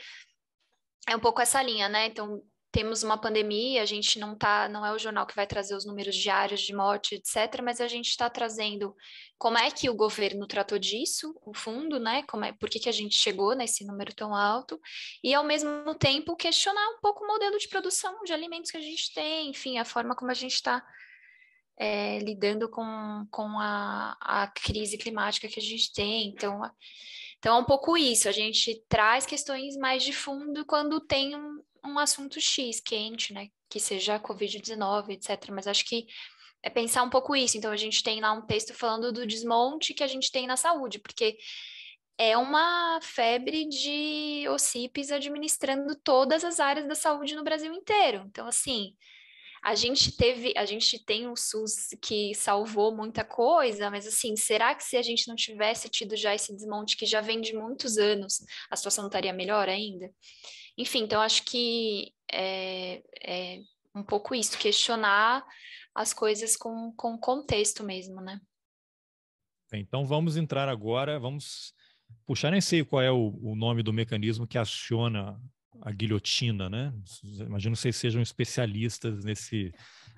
é um pouco essa linha, né? Então temos uma pandemia, a gente não tá, não é o jornal que vai trazer os números diários de morte, etc., mas a gente está trazendo como é que o governo tratou disso, o fundo, né? Como é, por que, que a gente chegou nesse número tão alto, e ao mesmo tempo questionar um pouco o modelo de produção de alimentos que a gente tem, enfim, a forma como a gente está é, lidando com, com a, a crise climática que a gente tem. Então, então, é um pouco isso, a gente traz questões mais de fundo quando tem um, um assunto X quente, né? Que seja Covid-19, etc. Mas acho que é pensar um pouco isso. Então, a gente tem lá um texto falando do desmonte que a gente tem na saúde, porque é uma febre de OCPs administrando todas as áreas da saúde no Brasil inteiro. Então, assim, a gente teve, a gente tem um SUS que salvou muita coisa, mas assim, será que se a gente não tivesse tido já esse desmonte que já vem de muitos anos, a situação não estaria melhor ainda? Enfim, então acho que é, é um pouco isso, questionar as coisas com, com contexto mesmo, né? Então vamos entrar agora, vamos puxar, nem sei qual é o, o nome do mecanismo que aciona a guilhotina, né? Imagino que vocês sejam especialistas nesse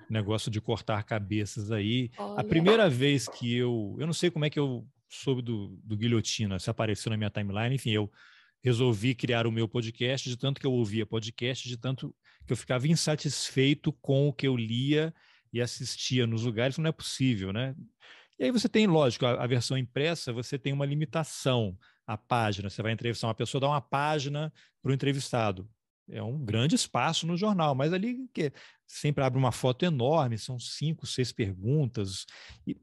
negócio de cortar cabeças aí. Olha. A primeira vez que eu, eu não sei como é que eu soube do, do guilhotina, se apareceu na minha timeline, enfim, eu resolvi criar o meu podcast, de tanto que eu ouvia podcast, de tanto que eu ficava insatisfeito com o que eu lia e assistia nos lugares, não é possível, né? E aí você tem, lógico, a, a versão impressa, você tem uma limitação à página. Você vai entrevistar uma pessoa, dá uma página para o entrevistado. É um grande espaço no jornal, mas ali que sempre abre uma foto enorme, são cinco, seis perguntas.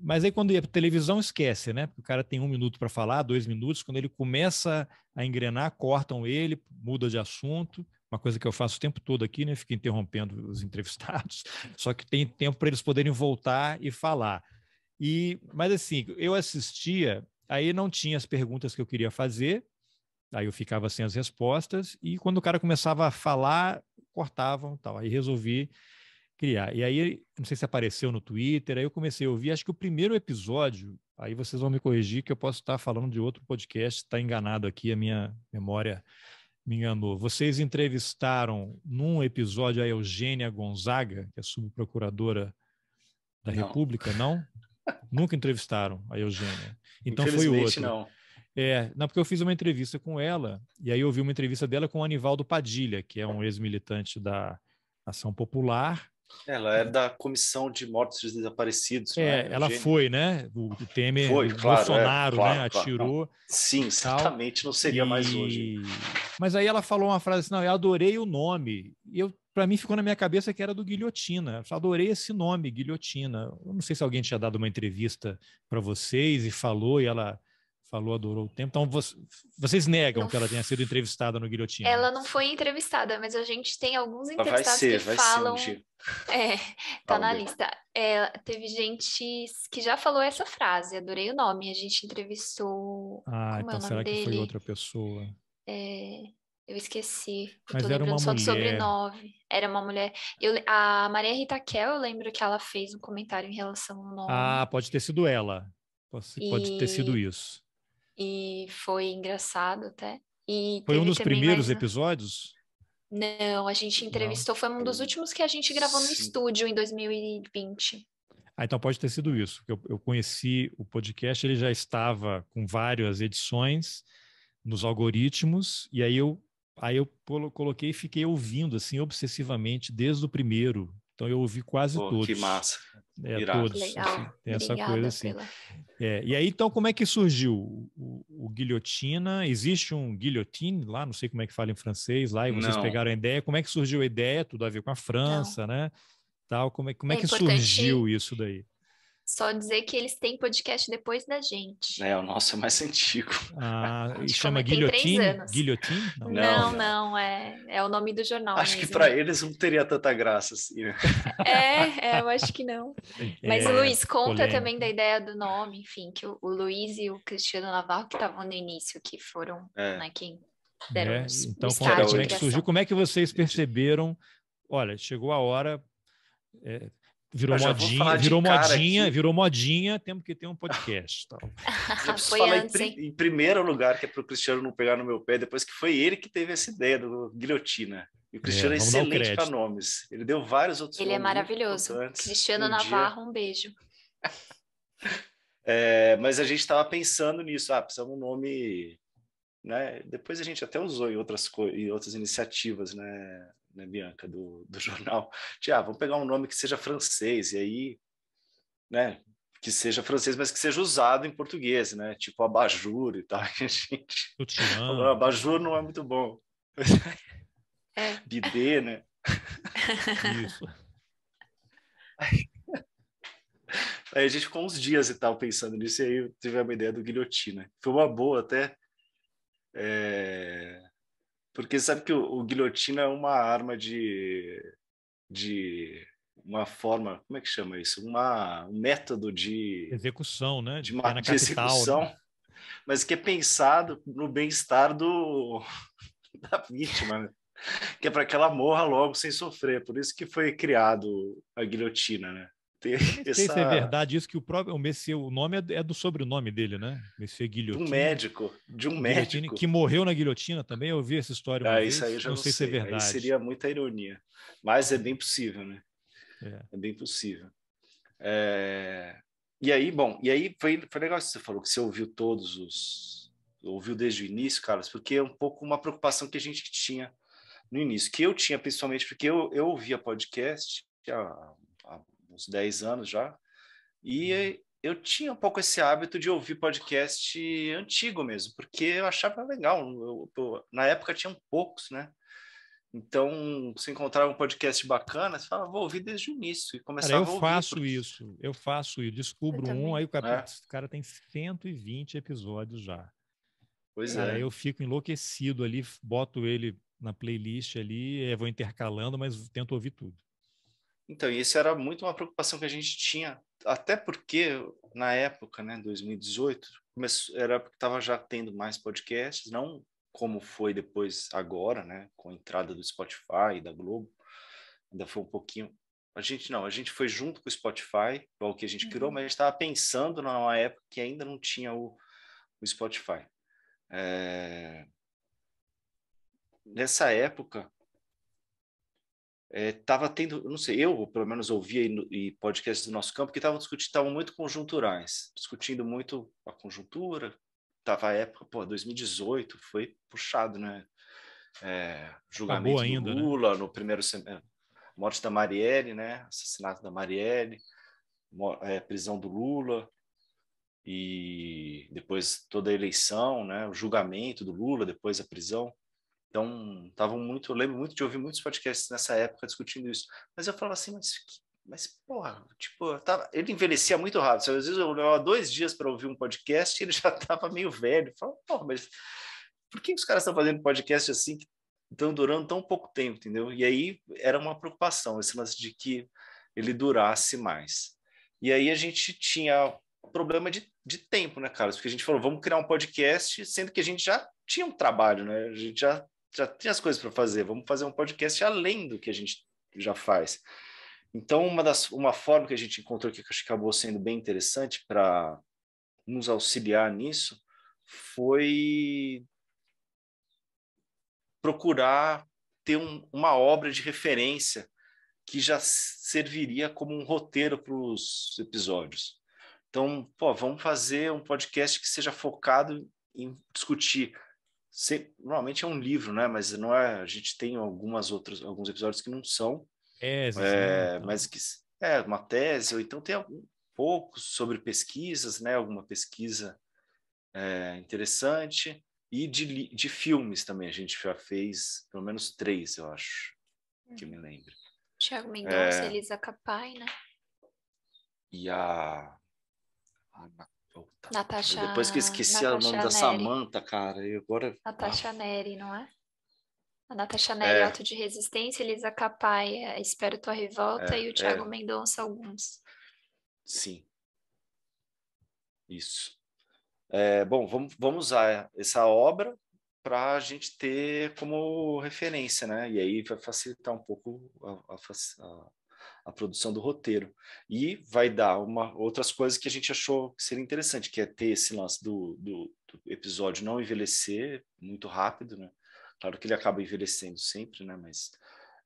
mas aí quando a é televisão esquece, né? Porque o cara tem um minuto para falar, dois minutos, quando ele começa a engrenar, cortam ele, muda de assunto. Uma coisa que eu faço o tempo todo aqui, né? Fico interrompendo os entrevistados, só que tem tempo para eles poderem voltar e falar. E, mas assim, eu assistia, aí não tinha as perguntas que eu queria fazer, aí eu ficava sem as respostas, e quando o cara começava a falar, cortavam tal. Aí resolvi criar. E aí, não sei se apareceu no Twitter, aí eu comecei a ouvir, acho que o primeiro episódio, aí vocês vão me corrigir que eu posso estar falando de outro podcast, está enganado aqui, a minha memória me enganou. Vocês entrevistaram num episódio a Eugênia Gonzaga, que é subprocuradora da não. República, não? Nunca entrevistaram a Eugênia. Então foi o outro. Não. É, não, porque eu fiz uma entrevista com ela, e aí eu vi uma entrevista dela com o Anivaldo Padilha, que é um ex-militante da Ação Popular. Ela é da Comissão de Mortos e Desaparecidos. É, né? ela foi, né? O Temer, foi, o claro, Bolsonaro, é, né, claro, né? Claro, Atirou. Sim, certamente não seria e... mais hoje. Mas aí ela falou uma frase assim, não, eu adorei o nome. E eu, para mim ficou na minha cabeça que era do Guilhotina. Eu adorei esse nome, Guilhotina. Eu não sei se alguém tinha dado uma entrevista para vocês e falou, e ela falou adorou o tempo. Então, vocês negam não, que ela tenha sido entrevistada no Guilhotina? Ela não foi entrevistada, mas a gente tem alguns entrevistados ser, que falam. Ser, um é, tá na lista. É, teve gente que já falou essa frase, adorei o nome. A gente entrevistou. Ah, é então é será que foi outra pessoa? É, eu esqueci. Eu mas era uma só mulher. sobrenome. Era uma mulher. Eu, a Maria Rita Kel, eu lembro que ela fez um comentário em relação ao nome. Ah, pode ter sido ela. Pode, e... pode ter sido isso. E foi engraçado até. E foi um dos primeiros mais... episódios? Não, a gente entrevistou, Não. foi um dos últimos que a gente gravou no estúdio em 2020. Ah, então pode ter sido isso. Eu, eu conheci o podcast, ele já estava com várias edições nos algoritmos, e aí eu, aí eu coloquei e fiquei ouvindo assim obsessivamente desde o primeiro então eu ouvi quase Pô, todos. Que massa. É, todos. Assim, Legal. Assim, tem Obrigada essa coisa assim. Pela... É, e aí, então, como é que surgiu o, o, Guilhotina? Existe um guilhotine lá, não sei como é que fala em francês lá, e vocês não. pegaram a ideia. Como é que surgiu a ideia? Tudo a ver com a então França, não. né? Tal, como é, como é, é que surgiu isso daí? Só dizer que eles têm podcast depois da gente. É, o nosso é mais antigo. Ah, e chama Guilhotine? Guilhotine? Não. Não, não, não, é, é o nome do jornal. Acho mesmo. que para eles não teria tanta graça assim. Né? É, é, eu acho que não. Mas, é, Luiz, conta polêmico. também da ideia do nome, enfim, que o, o Luiz e o Cristiano Navarro que estavam no início, que foram é. né, quem deram é. Os, então, conta como é que surgiu, como é que vocês perceberam, olha, chegou a hora... É, Virou modinha, virou modinha, aqui. virou modinha, temos que ter um podcast. Tal. Tá? Eu preciso foi falar antes, em, pri em, primeiro lugar, que é para o Cristiano não pegar no meu pé, depois que foi ele que teve essa ideia do Guilhotina. E o é, Cristiano é, é excelente para nomes. Ele deu vários outros Ele é maravilhoso. Cristiano um Navarro, dia. um beijo. é, mas a gente estava pensando nisso, ah, precisamos um nome... Né? Depois a gente até usou em outras, em outras iniciativas, né? né, Bianca, do, do jornal, de, ah, vamos pegar um nome que seja francês, e aí, né, que seja francês, mas que seja usado em português, né, tipo abajur e tal, a gente... Ah, abajur não é muito bom. É. Bidê, né? Isso. Aí, aí a gente ficou uns dias e tal pensando nisso, e aí eu tive uma ideia do guilhotina. Foi uma boa até... É porque sabe que o, o guilhotina é uma arma de, de uma forma, como é que chama isso? Uma, um método de execução, né? De, de, uma, capital, né? execução, né? mas que é pensado no bem-estar do da vítima, né? que é para que ela morra logo sem sofrer. Por isso que foi criado a guilhotina, né? tem essa... sei se é verdade isso, que o próprio o Messier, o nome é, é do sobrenome dele, né? Messier Guilhotina. De um médico, de um médico. Que morreu na guilhotina também, eu vi essa história ah, isso aí eu já não, não sei, sei, se é verdade. Aí seria muita ironia, mas é bem possível, né? É, é bem possível. É... E aí, bom, e aí foi, foi legal que você falou que você ouviu todos os... Ouviu desde o início, Carlos, porque é um pouco uma preocupação que a gente tinha no início, que eu tinha principalmente, porque eu, eu ouvia podcast há uns 10 anos já. E uhum. eu tinha um pouco esse hábito de ouvir podcast antigo mesmo, porque eu achava legal. Eu, eu, na época tinham poucos, né? Então, se encontrava um podcast bacana, você falava, vou ouvir desde o início. E começava cara, eu a ouvir, faço porque... isso, eu faço isso. Descubro eu um, aí o cara, é. o cara tem 120 episódios já. Pois cara, é. Eu fico enlouquecido ali, boto ele na playlist ali, eh, vou intercalando, mas tento ouvir tudo. Então, isso era muito uma preocupação que a gente tinha, até porque na época, né, 2018, começou, era porque estava já tendo mais podcasts, não como foi depois agora, né, com a entrada do Spotify e da Globo, ainda foi um pouquinho. A gente não, a gente foi junto com o Spotify, o que a gente uhum. criou, mas a gente estava pensando numa época que ainda não tinha o, o Spotify. É... Nessa época, estava eh, é, tendo, não sei, eu pelo menos ouvia e podcasts do nosso campo que estavam discutindo, estavam muito conjunturais, discutindo muito a conjuntura, estava a época, pô, 2018 foi puxado, né? É, julgamento ainda, do né? Lula né? no primeiro semestre, eh, morte da Marielle, né? Assassinato da Marielle, é, prisão do Lula e depois toda a eleição, né? O julgamento do Lula, depois a prisão. Então, estavam muito, eu lembro muito de ouvir muitos podcasts nessa época discutindo isso. Mas eu falava assim, mas, mas porra, tipo, tava, ele envelhecia muito rápido. Às vezes eu levava dois dias para ouvir um podcast e ele já estava meio velho. Eu falava, porra, mas por que os caras estão fazendo podcast assim que estão durando tão pouco tempo, entendeu? E aí era uma preocupação esse lance de que ele durasse mais. E aí a gente tinha problema de, de tempo, né, Carlos? Porque a gente falou, vamos criar um podcast, sendo que a gente já tinha um trabalho, né? A gente já já tem as coisas para fazer, vamos fazer um podcast além do que a gente já faz. Então, uma, das, uma forma que a gente encontrou que acho que acabou sendo bem interessante para nos auxiliar nisso foi procurar ter um, uma obra de referência que já serviria como um roteiro para os episódios. Então, pô, vamos fazer um podcast que seja focado em discutir Sempre, normalmente é um livro, né? Mas não é. A gente tem algumas outras, alguns episódios que não são. É, é mas que é uma tese ou então tem algum, pouco sobre pesquisas, né? Alguma pesquisa é, interessante e de, de filmes também a gente já fez pelo menos três, eu acho, hum. que eu me lembro. Tiago Mendonça, é... Elisa Capai, né? E a Puta, Natasha. Depois que esqueci Natasha o nome Neri. da Samanta, cara, e agora. Natasha ah. Neri, não é? A Natasha Neri, é. de Resistência, Elisa Capaia, é, Espero Tua Revolta é, e o é. Thiago é. Mendonça, alguns. Sim. Isso. É, bom, vamos, vamos usar essa obra para a gente ter como referência, né? E aí vai facilitar um pouco a, a, a a produção do roteiro. E vai dar uma, outras coisas que a gente achou que seria interessante, que é ter esse lance do, do, do episódio não envelhecer muito rápido, né? Claro que ele acaba envelhecendo sempre, né? Mas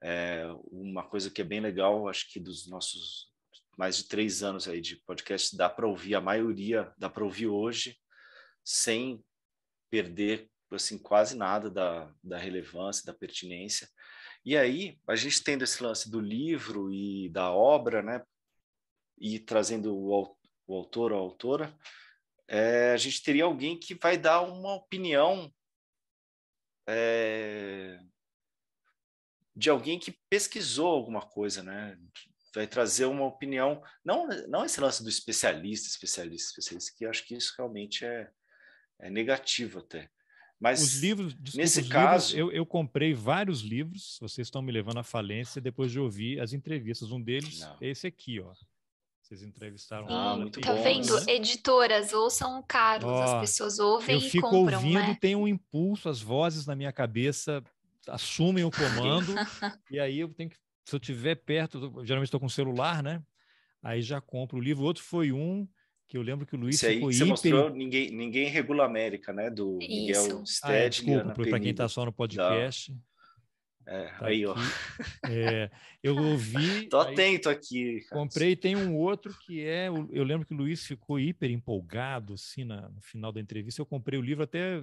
é, uma coisa que é bem legal, acho que dos nossos mais de três anos aí de podcast, dá para ouvir a maioria, dá para ouvir hoje, sem perder assim quase nada da, da relevância, da pertinência e aí, a gente tendo esse lance do livro e da obra, né? E trazendo o, o autor ou a autora, é, a gente teria alguém que vai dar uma opinião é, de alguém que pesquisou alguma coisa, né? Vai trazer uma opinião, não, não esse lance do especialista, especialista, especialista, que acho que isso realmente é, é negativo até. Mas os livros, desculpa, nesse os caso, eu, eu, comprei vários livros. Vocês estão me levando à falência depois de ouvir as entrevistas. Um deles não. é esse aqui, ó. Vocês entrevistaram ah, muito Tá bom, né? vendo? Né? Editoras ouçam o Carlos, as pessoas ouvem e compram, Eu fico ouvindo, né? tem um impulso, as vozes na minha cabeça assumem o comando e aí eu tenho que, se eu tiver perto, eu, geralmente estou com o celular, né? Aí já compro o livro. O outro foi um que eu lembro que o Luiz ficou você hiper... mostrou ninguém, ninguém regula a América, né? Do Isso. Miguel Stedt, ah, é, Desculpa, para quem está só no podcast. É, tá aí, aqui. ó. É, eu ouvi. Tô atento aí, aqui. Cara. Comprei, tem um outro que é. Eu lembro que o Luiz ficou hiper empolgado, assim, na, no final da entrevista. Eu comprei o livro, até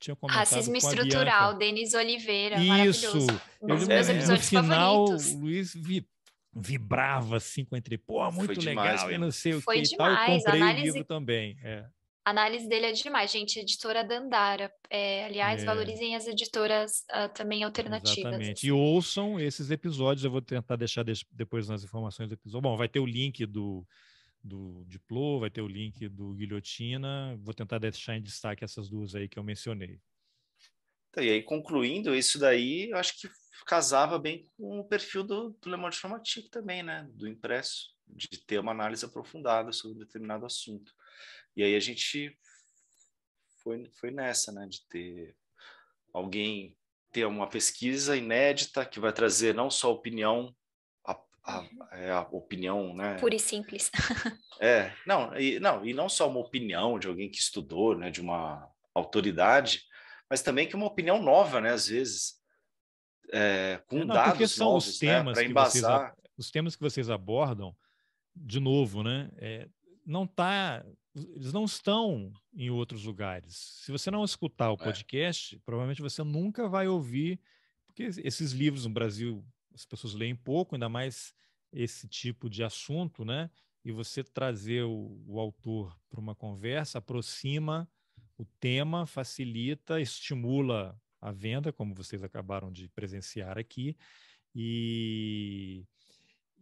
tinha ah, comentado. Racismo com estrutural, Denis Oliveira. Isso. Eu é, no final, favoritos. o Luiz vi, vibrava assim com entre, pô, muito Foi legal demais, e não sei o Foi que demais. tal. Eu comprei análise... o livro também. É. A análise dele é demais, gente. Editora Dandara. É, aliás, é. valorizem as editoras uh, também alternativas. Exatamente. E assim. ouçam esses episódios. Eu vou tentar deixar depois nas informações do episódio. Bom, vai ter o link do, do Diplo, vai ter o link do Guilhotina. Vou tentar deixar em destaque essas duas aí que eu mencionei. Então, e aí, concluindo isso daí, eu acho que casava bem com o perfil do, do Le Monde Informatique também, né? Do impresso, de ter uma análise aprofundada sobre um determinado assunto. E aí a gente foi, foi nessa, né? De ter alguém ter uma pesquisa inédita que vai trazer não só opinião a, uhum. é, a, opinião, né? Pura e simples. é, não e, não, e não só uma opinião de alguém que estudou, né, de uma autoridade, mas também que uma opinião nova, né, às vezes é, com é, Não, é dados porque são novos, os né, temas né, que embasar... vocês, os temas que vocês abordam de novo, né? É, não tá, eles não estão em outros lugares. Se você não escutar o é. podcast, é. provavelmente você nunca vai ouvir, porque esses livros no Brasil as pessoas leem pouco, ainda mais esse tipo de assunto, né? E você trazer o, o autor para uma conversa aproxima o tema, facilita, estimula à venda, como vocês acabaram de presenciar aqui, e,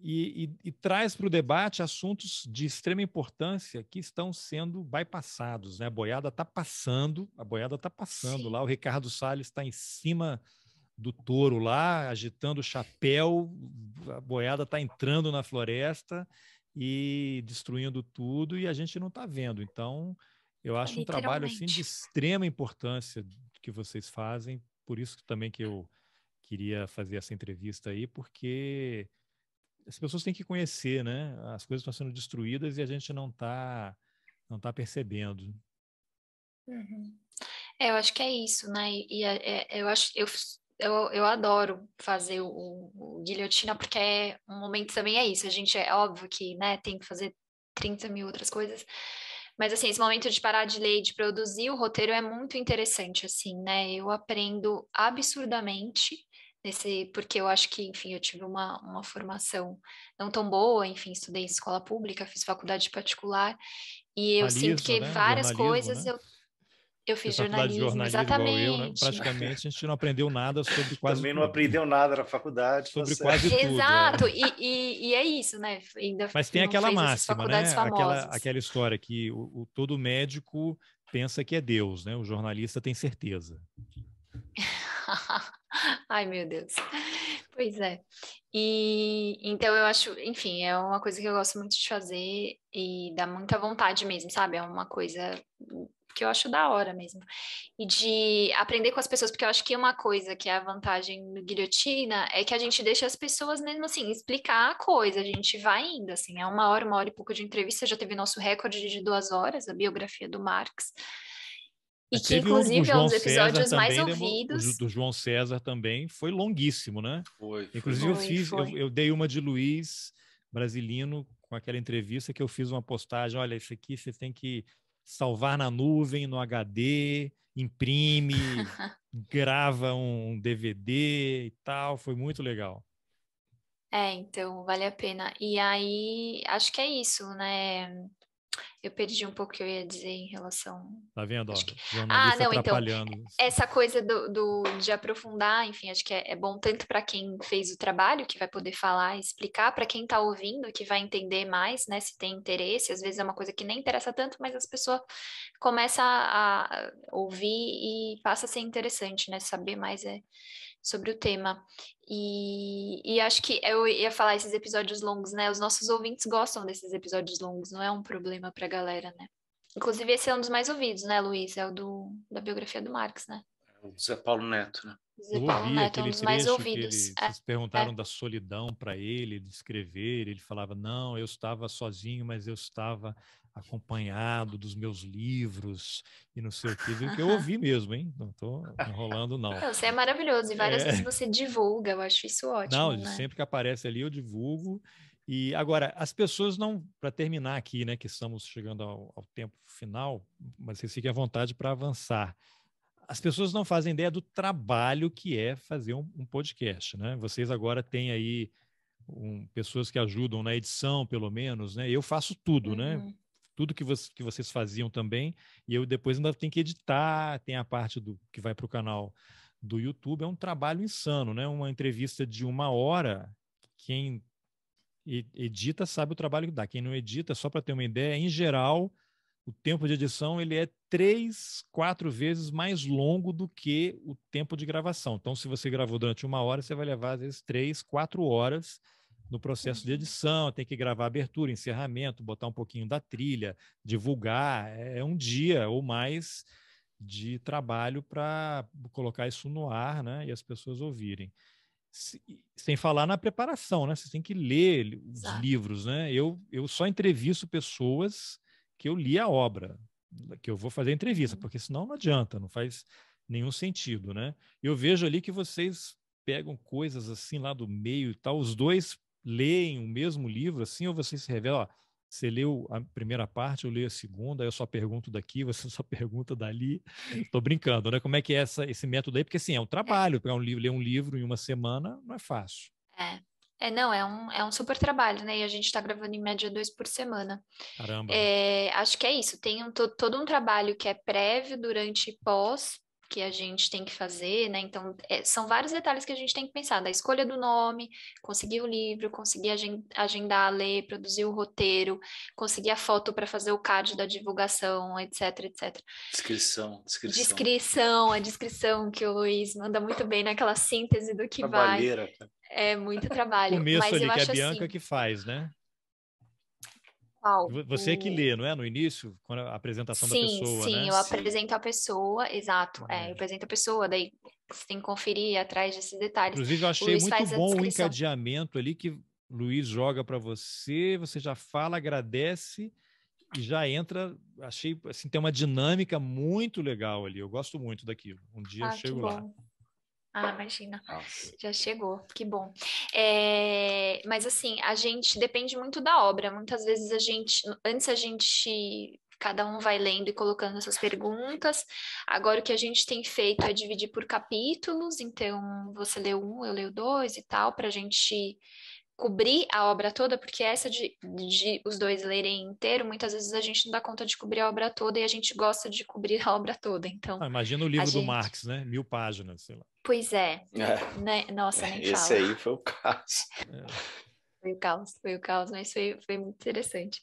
e, e, e traz para o debate assuntos de extrema importância que estão sendo bypassados. Né? A boiada está passando, a boiada está passando Sim. lá, o Ricardo Salles está em cima do touro lá, agitando o chapéu, a boiada está entrando na floresta e destruindo tudo e a gente não está vendo. Então, eu acho um trabalho assim de extrema importância que vocês fazem, por isso também que eu queria fazer essa entrevista aí, porque as pessoas têm que conhecer, né? As coisas estão sendo destruídas e a gente não está não tá percebendo. Uhum. É, eu acho que é isso, né? E, e é, é, eu acho eu, eu, eu adoro fazer o, o guilhotina porque é um momento também é isso. A gente é óbvio que, né? Tem que fazer 30 mil outras coisas, mas, assim, esse momento de parar de ler e de produzir o roteiro é muito interessante, assim, né? Eu aprendo absurdamente nesse... Porque eu acho que, enfim, eu tive uma, uma formação não tão boa, enfim, estudei em escola pública, fiz faculdade particular, e eu sinto que né? várias coisas né? eu eu fiz jornalismo, jornalismo, exatamente. Igual eu, né? Praticamente a gente não aprendeu nada sobre quase Também tudo. não aprendeu nada na faculdade. Tá sobre você. quase tudo. É. Exato, é. E, e, e, é isso, né? Ainda Mas tem aquela máxima, né? Aquela, aquela história que o, o, todo médico pensa que é Deus, né? O jornalista tem certeza. Ai, meu Deus. Pois é. E então eu acho, enfim, é uma coisa que eu gosto muito de fazer e dá muita vontade mesmo, sabe? É uma coisa porque eu acho da hora mesmo. E de aprender com as pessoas, porque eu acho que uma coisa que é a vantagem do Guilhotina é que a gente deixa as pessoas mesmo assim explicar a coisa, a gente vai indo, assim, é uma hora, uma hora e pouco de entrevista, já teve nosso recorde de duas horas, a biografia do Marx. E é, que, inclusive, é um dos episódios mais né, ouvidos. Do João César também foi longuíssimo, né? Foi. foi. Inclusive, foi, eu fiz, eu, eu, dei uma de Luiz Brasilino com aquela entrevista que eu fiz uma postagem. Olha, isso aqui você tem que salvar na nuvem, no HD, imprime, grava um DVD e tal. Foi muito legal. É, então vale a pena. E aí, acho que é isso, né? Eu perdi um pouco o que eu ia dizer em relação. Tá vendo? Ó, que... Ah, não, então. Essa coisa do, do, de aprofundar, enfim, acho que é, é bom tanto para quem fez o trabalho, que vai poder falar, explicar, para quem está ouvindo, que vai entender mais, né, se tem interesse. Às vezes é uma coisa que nem interessa tanto, mas as pessoas começam a ouvir e passa a ser interessante, né? Saber mais é, sobre o tema. E, e acho que eu ia falar esses episódios longos, né? Os nossos ouvintes gostam desses episódios longos, não é um problema para a galera, né? Inclusive, esse é um dos mais ouvidos, né, Luiz? É o do, da biografia do Marx, né? O Zé Paulo Neto, né? Zé Paulo Neto é um dos mais ouvidos. Ele, é, vocês perguntaram é. da solidão para ele, de escrever. Ele falava: Não, eu estava sozinho, mas eu estava acompanhado dos meus livros e não sei o que, do que eu ouvi mesmo, hein? Não estou enrolando, não. não. Você é maravilhoso, e é. várias é... vezes você divulga, eu acho isso ótimo. Não, né? sempre que aparece ali eu divulgo. E agora, as pessoas não, para terminar aqui, né, que estamos chegando ao, ao tempo final, mas vocês fiquem à vontade para avançar. As pessoas não fazem ideia do trabalho que é fazer um, um podcast, né? Vocês agora têm aí um, pessoas que ajudam na edição, pelo menos, né? Eu faço tudo, né? uhum. né? tudo que, que vocês faziam também. E eu depois ainda tenho que editar, tem a parte do que vai para o canal do YouTube. É um trabalho insano, né? Uma entrevista de uma hora. Quem edita sabe o trabalho que dá. Quem não edita, só para ter uma ideia, em geral, o tempo de edição ele é três, quatro vezes mais longo do que o tempo de gravação. Então, se você gravou durante uma hora, você vai levar às vezes três, quatro horas no processo de edição, tem que gravar abertura, encerramento, botar um pouquinho da trilha, divulgar. É, é um dia ou mais de trabalho para colocar isso no ar né, e as pessoas ouvirem. sem falar na preparação, né? Você tem que ler os Exato. livros, né? Eu, eu só entrevisto pessoas que eu li a obra, que eu vou fazer a entrevista, uhum. porque senão não adianta, não faz nenhum sentido, né? Eu vejo ali que vocês pegam coisas assim lá do meio e tal. Os dois leem o mesmo livro assim, ou você se revela, ó, você leu a primeira parte, eu leio a segunda, eu só pergunto daqui, você só pergunta dali. Estou brincando, né? Como é que é essa, esse método aí? Porque assim, é um trabalho, pegar um livro, ler um livro em uma semana não é fácil. É. É, não, é um, é um super trabalho, né? E a gente está gravando em média dois por semana. Caramba. É, acho que é isso. Tem um, todo um trabalho que é prévio, durante e pós que a gente tem que fazer, né? Então, é, são vários detalhes que a gente tem que pensar, da escolha do nome, conseguir o livro, conseguir agendar a ler, produzir o roteiro, conseguir a foto para fazer o card da divulgação, etc, etc. Descrição, descrição. Descrição, a descrição que o Luiz manda muito bem naquela síntese do que vai. É muito trabalho. Começo Mas ali, eu que acho a Bianca assim, que faz, né? Paulo. Você que lê, não é? No início, quando a apresentação sim, da pessoa. Sim, né? eu sim. apresento a pessoa, exato. É, eu apresento a pessoa, daí você tem que conferir atrás desses detalhes. Inclusive, eu achei muito bom o encadeamento ali que Luiz joga para você, você já fala, agradece e já entra. Achei assim, tem uma dinâmica muito legal ali. Eu gosto muito daquilo. Um dia ah, eu chego lá. Bom. Ah, imagina. Nossa. Já chegou, que bom. É, mas assim, a gente depende muito da obra. Muitas vezes a gente, antes a gente, cada um vai lendo e colocando essas perguntas. Agora o que a gente tem feito é dividir por capítulos. Então você leu um, eu leio dois e tal, para a gente cobrir a obra toda, porque essa de, de, os dois lerem inteiro, muitas vezes a gente não dá conta de cobrir a obra toda e a gente gosta de cobrir a obra toda. Então, ah, imagina o livro do gente... Marx, né? Mil páginas, sei lá. Pois é. é. Né? Nossa, nem Esse fala. aí foi o caso. É. Foi o caos, foi o caos, mas foi, foi muito interessante.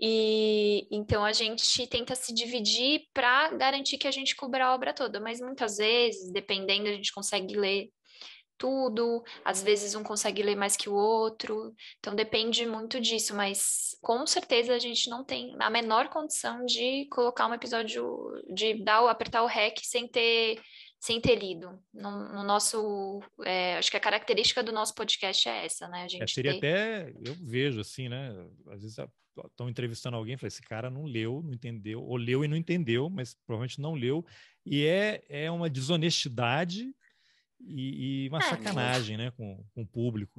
E então a gente tenta se dividir para garantir que a gente cubra a obra toda, mas muitas vezes, dependendo, a gente consegue ler tudo, às vezes um consegue ler mais que o outro, então depende muito disso, mas com certeza a gente não tem a menor condição de colocar um episódio, de dar, apertar o REC sem ter sem ter lido. No, no nosso, é, acho que a característica do nosso podcast é essa, né? A é, gente é, seria ter... até, eu vejo assim, né? Às vezes estão entrevistando alguém, falei, esse cara não leu, não entendeu, ou leu e não entendeu, mas provavelmente não leu, e é, é uma desonestidade e, e uma é, sacanagem, né, com, com o público.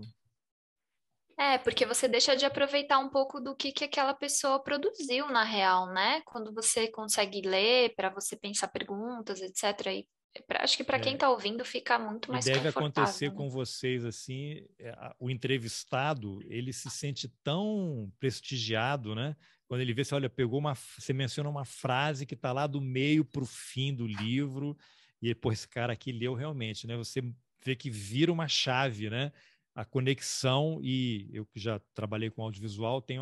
É, porque você deixa de aproveitar um pouco do que, que aquela pessoa produziu na real, né? Quando você consegue ler, para você pensar perguntas, etc., e Pra, acho que para quem está é. ouvindo fica muito mais e deve acontecer né? com vocês assim é, o entrevistado ele se sente tão prestigiado né quando ele vê se olha pegou uma você menciona uma frase que está lá do meio para o fim do livro e pô, esse cara aqui leu realmente né você vê que vira uma chave né a conexão e eu que já trabalhei com audiovisual tenho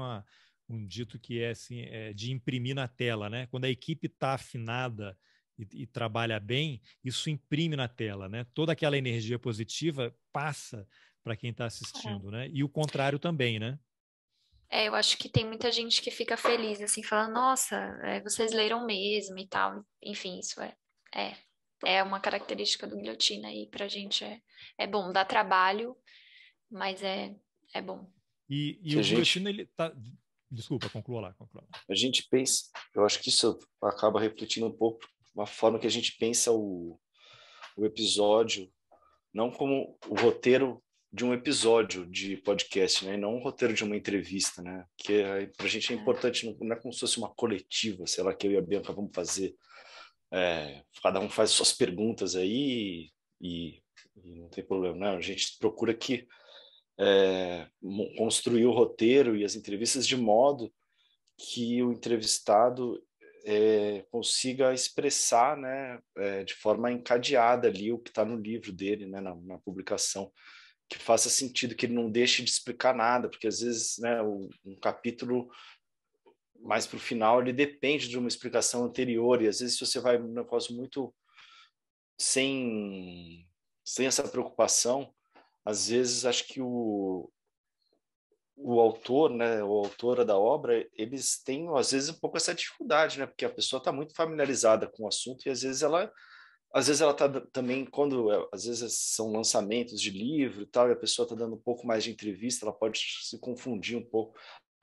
um dito que é assim é de imprimir na tela né quando a equipe está afinada e, e, trabalha bem, isso imprime na tela, né? Toda aquela energia positiva passa para quem está assistindo, é. né? E o contrário também, né? É, eu acho que tem muita gente que fica feliz, assim, falando, nossa, é, vocês leram mesmo e tal. Enfim, isso é, é, é uma característica do Guilhotina e para a gente é, é bom, dá trabalho, mas é, é bom. E, e o Guilhotina, ele tá... Desculpa, conclua lá, conclua lá. A gente pensa, eu acho que isso acaba refletindo um pouco uma forma que a gente pensa o, o episódio, não como o roteiro de um episódio de podcast, né? não um roteiro de uma entrevista, né? Que para a gente é, é. importante, não é como se fosse uma coletiva, sei lá, que eu e a Bianca vamos fazer. É, cada um faz suas perguntas aí e, e, não tem problema, né? A gente procura que é, construir o roteiro e as entrevistas de modo que o entrevistado é, consiga expressar né, é, de forma encadeada ali o que está no livro dele, né, na, na, publicação, que faça sentido, que ele não deixe de explicar nada, porque às vezes né, o, um capítulo mais para o final ele depende de uma explicação anterior, e às vezes se você vai num negócio muito sem, sem essa preocupação, às vezes acho que o, o autor, né, ou autora da obra, eles têm às vezes um pouco essa dificuldade, né, porque a pessoa está muito familiarizada com o assunto e às vezes ela, às vezes ela está também quando é, às vezes são lançamentos de livro e tal, e a pessoa está dando um pouco mais de entrevista, ela pode se confundir um pouco,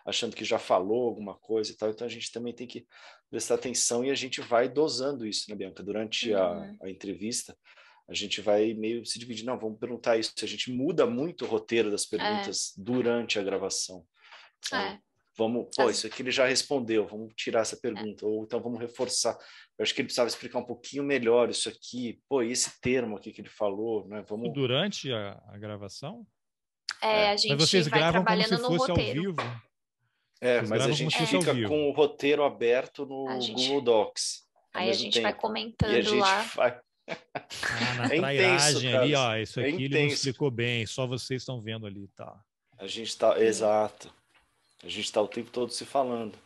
achando que já falou alguma coisa e tal. Então a gente também tem que prestar atenção e a gente vai dosando isso, né, Bianca, durante uhum. a, a entrevista a gente vai meio se dividir. Não, vamos perguntar isso. A gente muda muito o roteiro das é. perguntas é. durante a gravação. Então, é. Vamos, pô, isso aqui ele já respondeu, vamos tirar essa é. pergunta, ou então vamos reforçar. Eu acho que ele precisava explicar um pouquinho melhor isso aqui, pô, e esse termo aqui que ele falou, né? Vamos... Durante a, a gravação? É, é. a gente mas vocês vai gravam trabalhando como se fosse roteiro. ao vivo. É, vocês mas a gente fica com o roteiro aberto no gente... Google Docs. Aí a gente tempo. vai comentando e a gente lá. Vai ah, na é trairagem ali, ó, isso é aqui é ele não explicou bem, só vocês estão vendo ali, tá. A gente está, exato. A gente está o tempo todo se falando.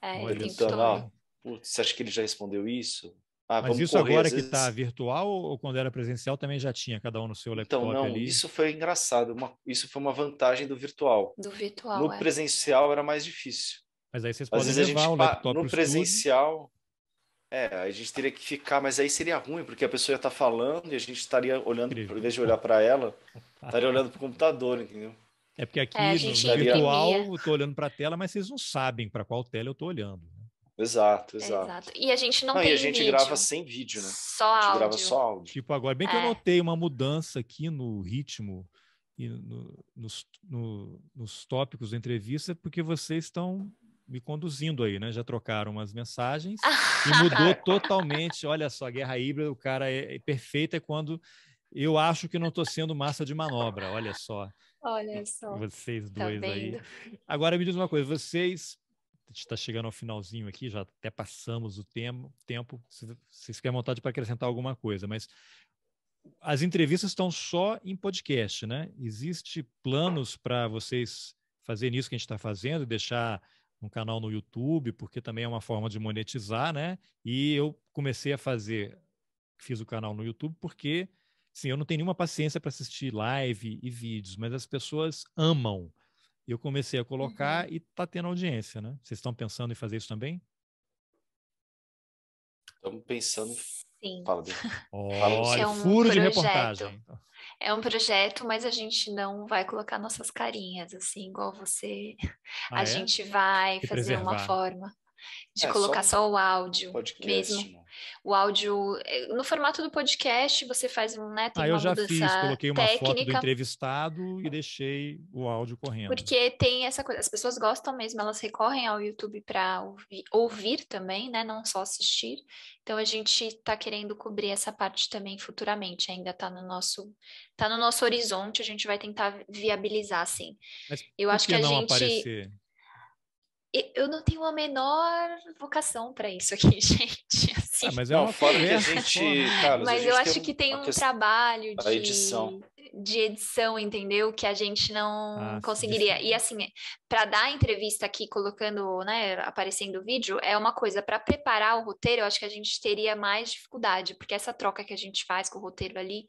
É, Olha, então, né? ah, putz, você acha que ele já respondeu isso? Ah, Mas isso correr, agora que vezes... está virtual ou quando era presencial também já tinha cada um no seu então, laptop Então não, ali? isso foi engraçado, uma, isso foi uma vantagem do virtual. Do virtual, No é. presencial era mais difícil. Mas aí vocês Às podem levar gente, o laptop No presencial... Estúdio é, a gente teria que ficar, mas aí seria ruim, porque a pessoa ia estar tá falando e a gente estaria olhando, ao invés de olhar para ela, estaria olhando para o computador, entendeu? É porque aqui é, no virtual é. eu estou olhando para a tela, mas vocês não sabem para qual tela eu estou olhando. Né? Exato, é, exato, exato. E a gente não, tem E a gente vídeo. grava sem vídeo, né? Só a gente áudio. grava só áudio. Tipo, agora, bem que é. eu notei uma mudança aqui no ritmo e no, nos, no, nos tópicos da entrevista, porque vocês estão me conduzindo aí, né? Já trocaram umas mensagens e mudou totalmente. Olha só, a guerra híbrida, o cara é, é perfeito é quando eu acho que não estou sendo massa de manobra. Olha só. Olha só. Vocês tá dois tá aí. Agora me diz uma coisa, vocês a gente está chegando ao finalzinho aqui, já até passamos o tempo, tempo se vocês querem vontade para acrescentar alguma coisa, mas as entrevistas estão só em podcast, né? Existe planos para vocês fazerem isso que a gente está fazendo, deixar um canal no YouTube, porque também é uma forma de monetizar, né? E eu comecei a fazer, fiz o canal no YouTube porque, sim, eu não tenho nenhuma paciência para assistir live e vídeos, mas as pessoas amam. Eu comecei a colocar uhum. e está tendo audiência, né? Vocês estão pensando em fazer isso também? Estamos pensando. Sim. Fala, Olha, é um furo projeto. de reportagem é um projeto, mas a gente não vai colocar nossas carinhas, assim, igual você. Ah, a é? gente vai e fazer preservar. uma forma de é, colocar só, só, o áudio podcast, mesmo. Né? o áudio. Eh, no formato do podcast, você faz um. Né, tem ah, eu já fiz, coloquei uma técnica. foto do entrevistado e deixei o áudio correndo. Porque tem essa coisa, as pessoas gostam mesmo, elas recorrem ao YouTube para ouvir, ouvir, também, né? Não só assistir. Então a gente está querendo cobrir essa parte também futuramente, ainda está no nosso tá no nosso horizonte, a gente vai tentar viabilizar, assim. eu acho que, que a gente. Aparecer? eu não tenho a menor vocação para isso aqui, gente assim. Ah, mas é uma Não, que a gente. Cara, mas a gente eu acho que tem um trabalho de. edição de edição, entendeu? Que a gente não ah, conseguiria. Difícil. E assim, para dar a entrevista aqui, colocando, né, aparecendo o vídeo, é uma coisa. Para preparar o roteiro, eu acho que a gente teria mais dificuldade, porque essa troca que a gente faz com o roteiro ali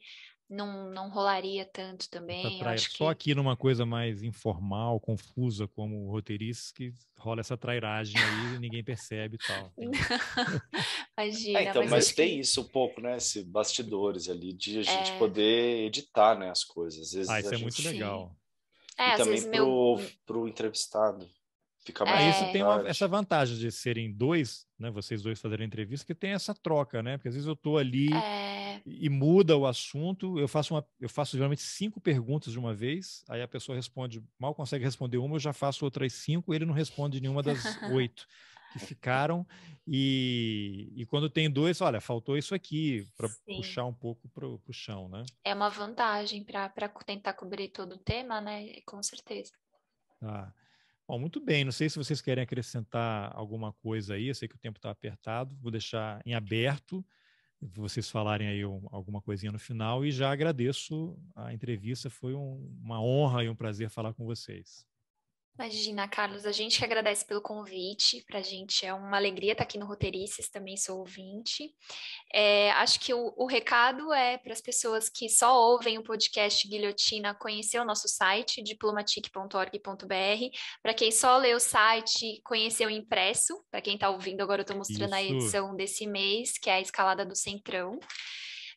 não, não rolaria tanto também. acho Só aqui numa coisa mais informal, confusa, como roteirista, que rola essa trairagem aí e ninguém percebe e tal. Imagina, é, então, mas, mas tem que... isso um pouco, né? Esse bastidores ali de a gente é... poder editar né, as coisas. Às ah, vezes ah, isso é muito legal. É, e também pro, meu... entrevistado. Fica é. mais isso tem uma, essa vantagem de serem dois, né? Vocês dois fazerem entrevista, que tem essa troca, né? Porque às vezes eu estou ali é. e muda o assunto. Eu faço, uma, eu faço geralmente cinco perguntas de uma vez, aí a pessoa responde, mal consegue responder uma, eu já faço outras cinco, ele não responde nenhuma das oito que ficaram. E, e quando tem dois, olha, faltou isso aqui, para puxar um pouco para o chão, né? É uma vantagem para tentar cobrir todo o tema, né? Com certeza. Tá. Bom, muito bem. Não sei se vocês querem acrescentar alguma coisa aí. Eu sei que o tempo está apertado. Vou deixar em aberto vocês falarem aí alguma coisinha no final. E já agradeço a entrevista. Foi um, uma honra e um prazer falar com vocês. Imagina, Carlos, a gente que agradece pelo convite. Para a gente é uma alegria estar aqui no Roteirices, também sou ouvinte. É, acho que o, o recado é para as pessoas que só ouvem o podcast Guilhotina conhecer o nosso site, diplomatic.org.br. Para quem só lê o site, conhecer o impresso. Para quem está ouvindo, agora eu estou mostrando Isso. a edição desse mês, que é a Escalada do Centrão.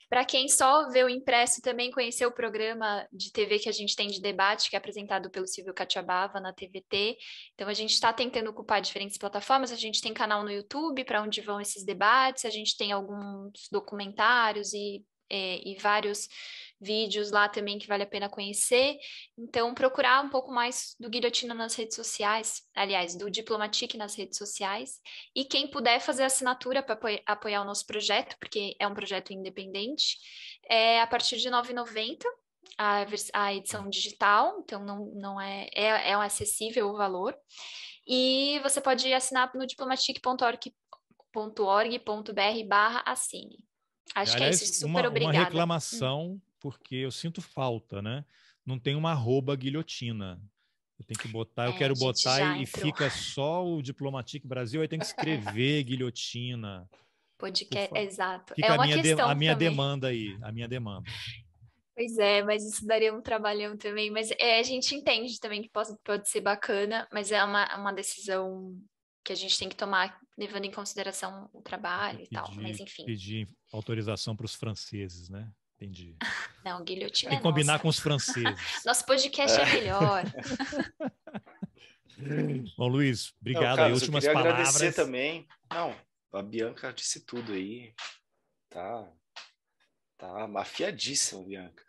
Para quem só vê o impresso também conhecer o programa de TV que a gente tem de debate, que é apresentado pelo Silvio Catiabava na TVT. Então a gente está tentando ocupar diferentes plataformas, a gente tem canal no YouTube para onde vão esses debates, a gente tem alguns documentários e, é, e vários vídeos lá também que vale a pena conhecer. Então, procurar um pouco mais do Guilhotina nas redes sociais, aliás, do Diplomatic nas redes sociais. E quem puder fazer assinatura para apoiar o nosso projeto, porque é um projeto independente, é a partir de R$ 9,90 a, a edição digital, então não, não é, é, é um acessível o valor. E você pode assinar no diplomatic.org.org.br barra assine. Acho aliás, que é isso. Super uma, obrigada. Uma reclamação porque eu sinto falta, né? Não tem uma arroba guilhotina. Eu tenho que botar, é, eu quero botar e, entrou. fica só o Diplomatic Brasil, aí tem que escrever guilhotina. Podcast, exato. É fica é uma a minha, questão de, a minha demanda aí, a minha demanda. Pois é, mas isso daria um trabalhão também. Mas é, a gente entende também que pode, pode ser bacana, mas é uma, uma decisão que a gente tem que tomar, levando em consideração o trabalho e tal. Mas enfim. Pedir autorização para os franceses, né? Entendi. Não, guilhotina. Tem é que combinar nossa. com os franceses. Nosso podcast é, é melhor. Bom, Luiz, obrigado. Não, Carlos, últimas eu palavras. agradecer também. Não, a Bianca disse tudo aí. Tá, tá afiadíssima, Bianca.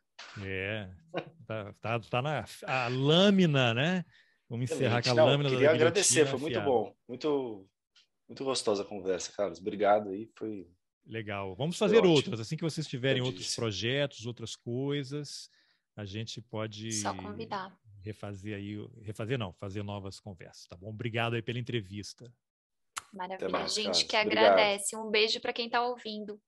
É, tá, tá, tá na a lâmina, né? Vamos encerrar com a Não, lâmina. Queria agradecer, foi muito afiada. bom. Muito, muito gostosa a conversa, Carlos. Obrigado aí, foi Legal. Vamos fazer outras. Assim que vocês tiverem outros projetos, outras coisas, a gente pode. Só convidar. Refazer aí, refazer não, fazer novas conversas, tá bom? Obrigado aí pela entrevista. Maravilha, mais, gente, cara. que Obrigado. agradece. Um beijo para quem está ouvindo.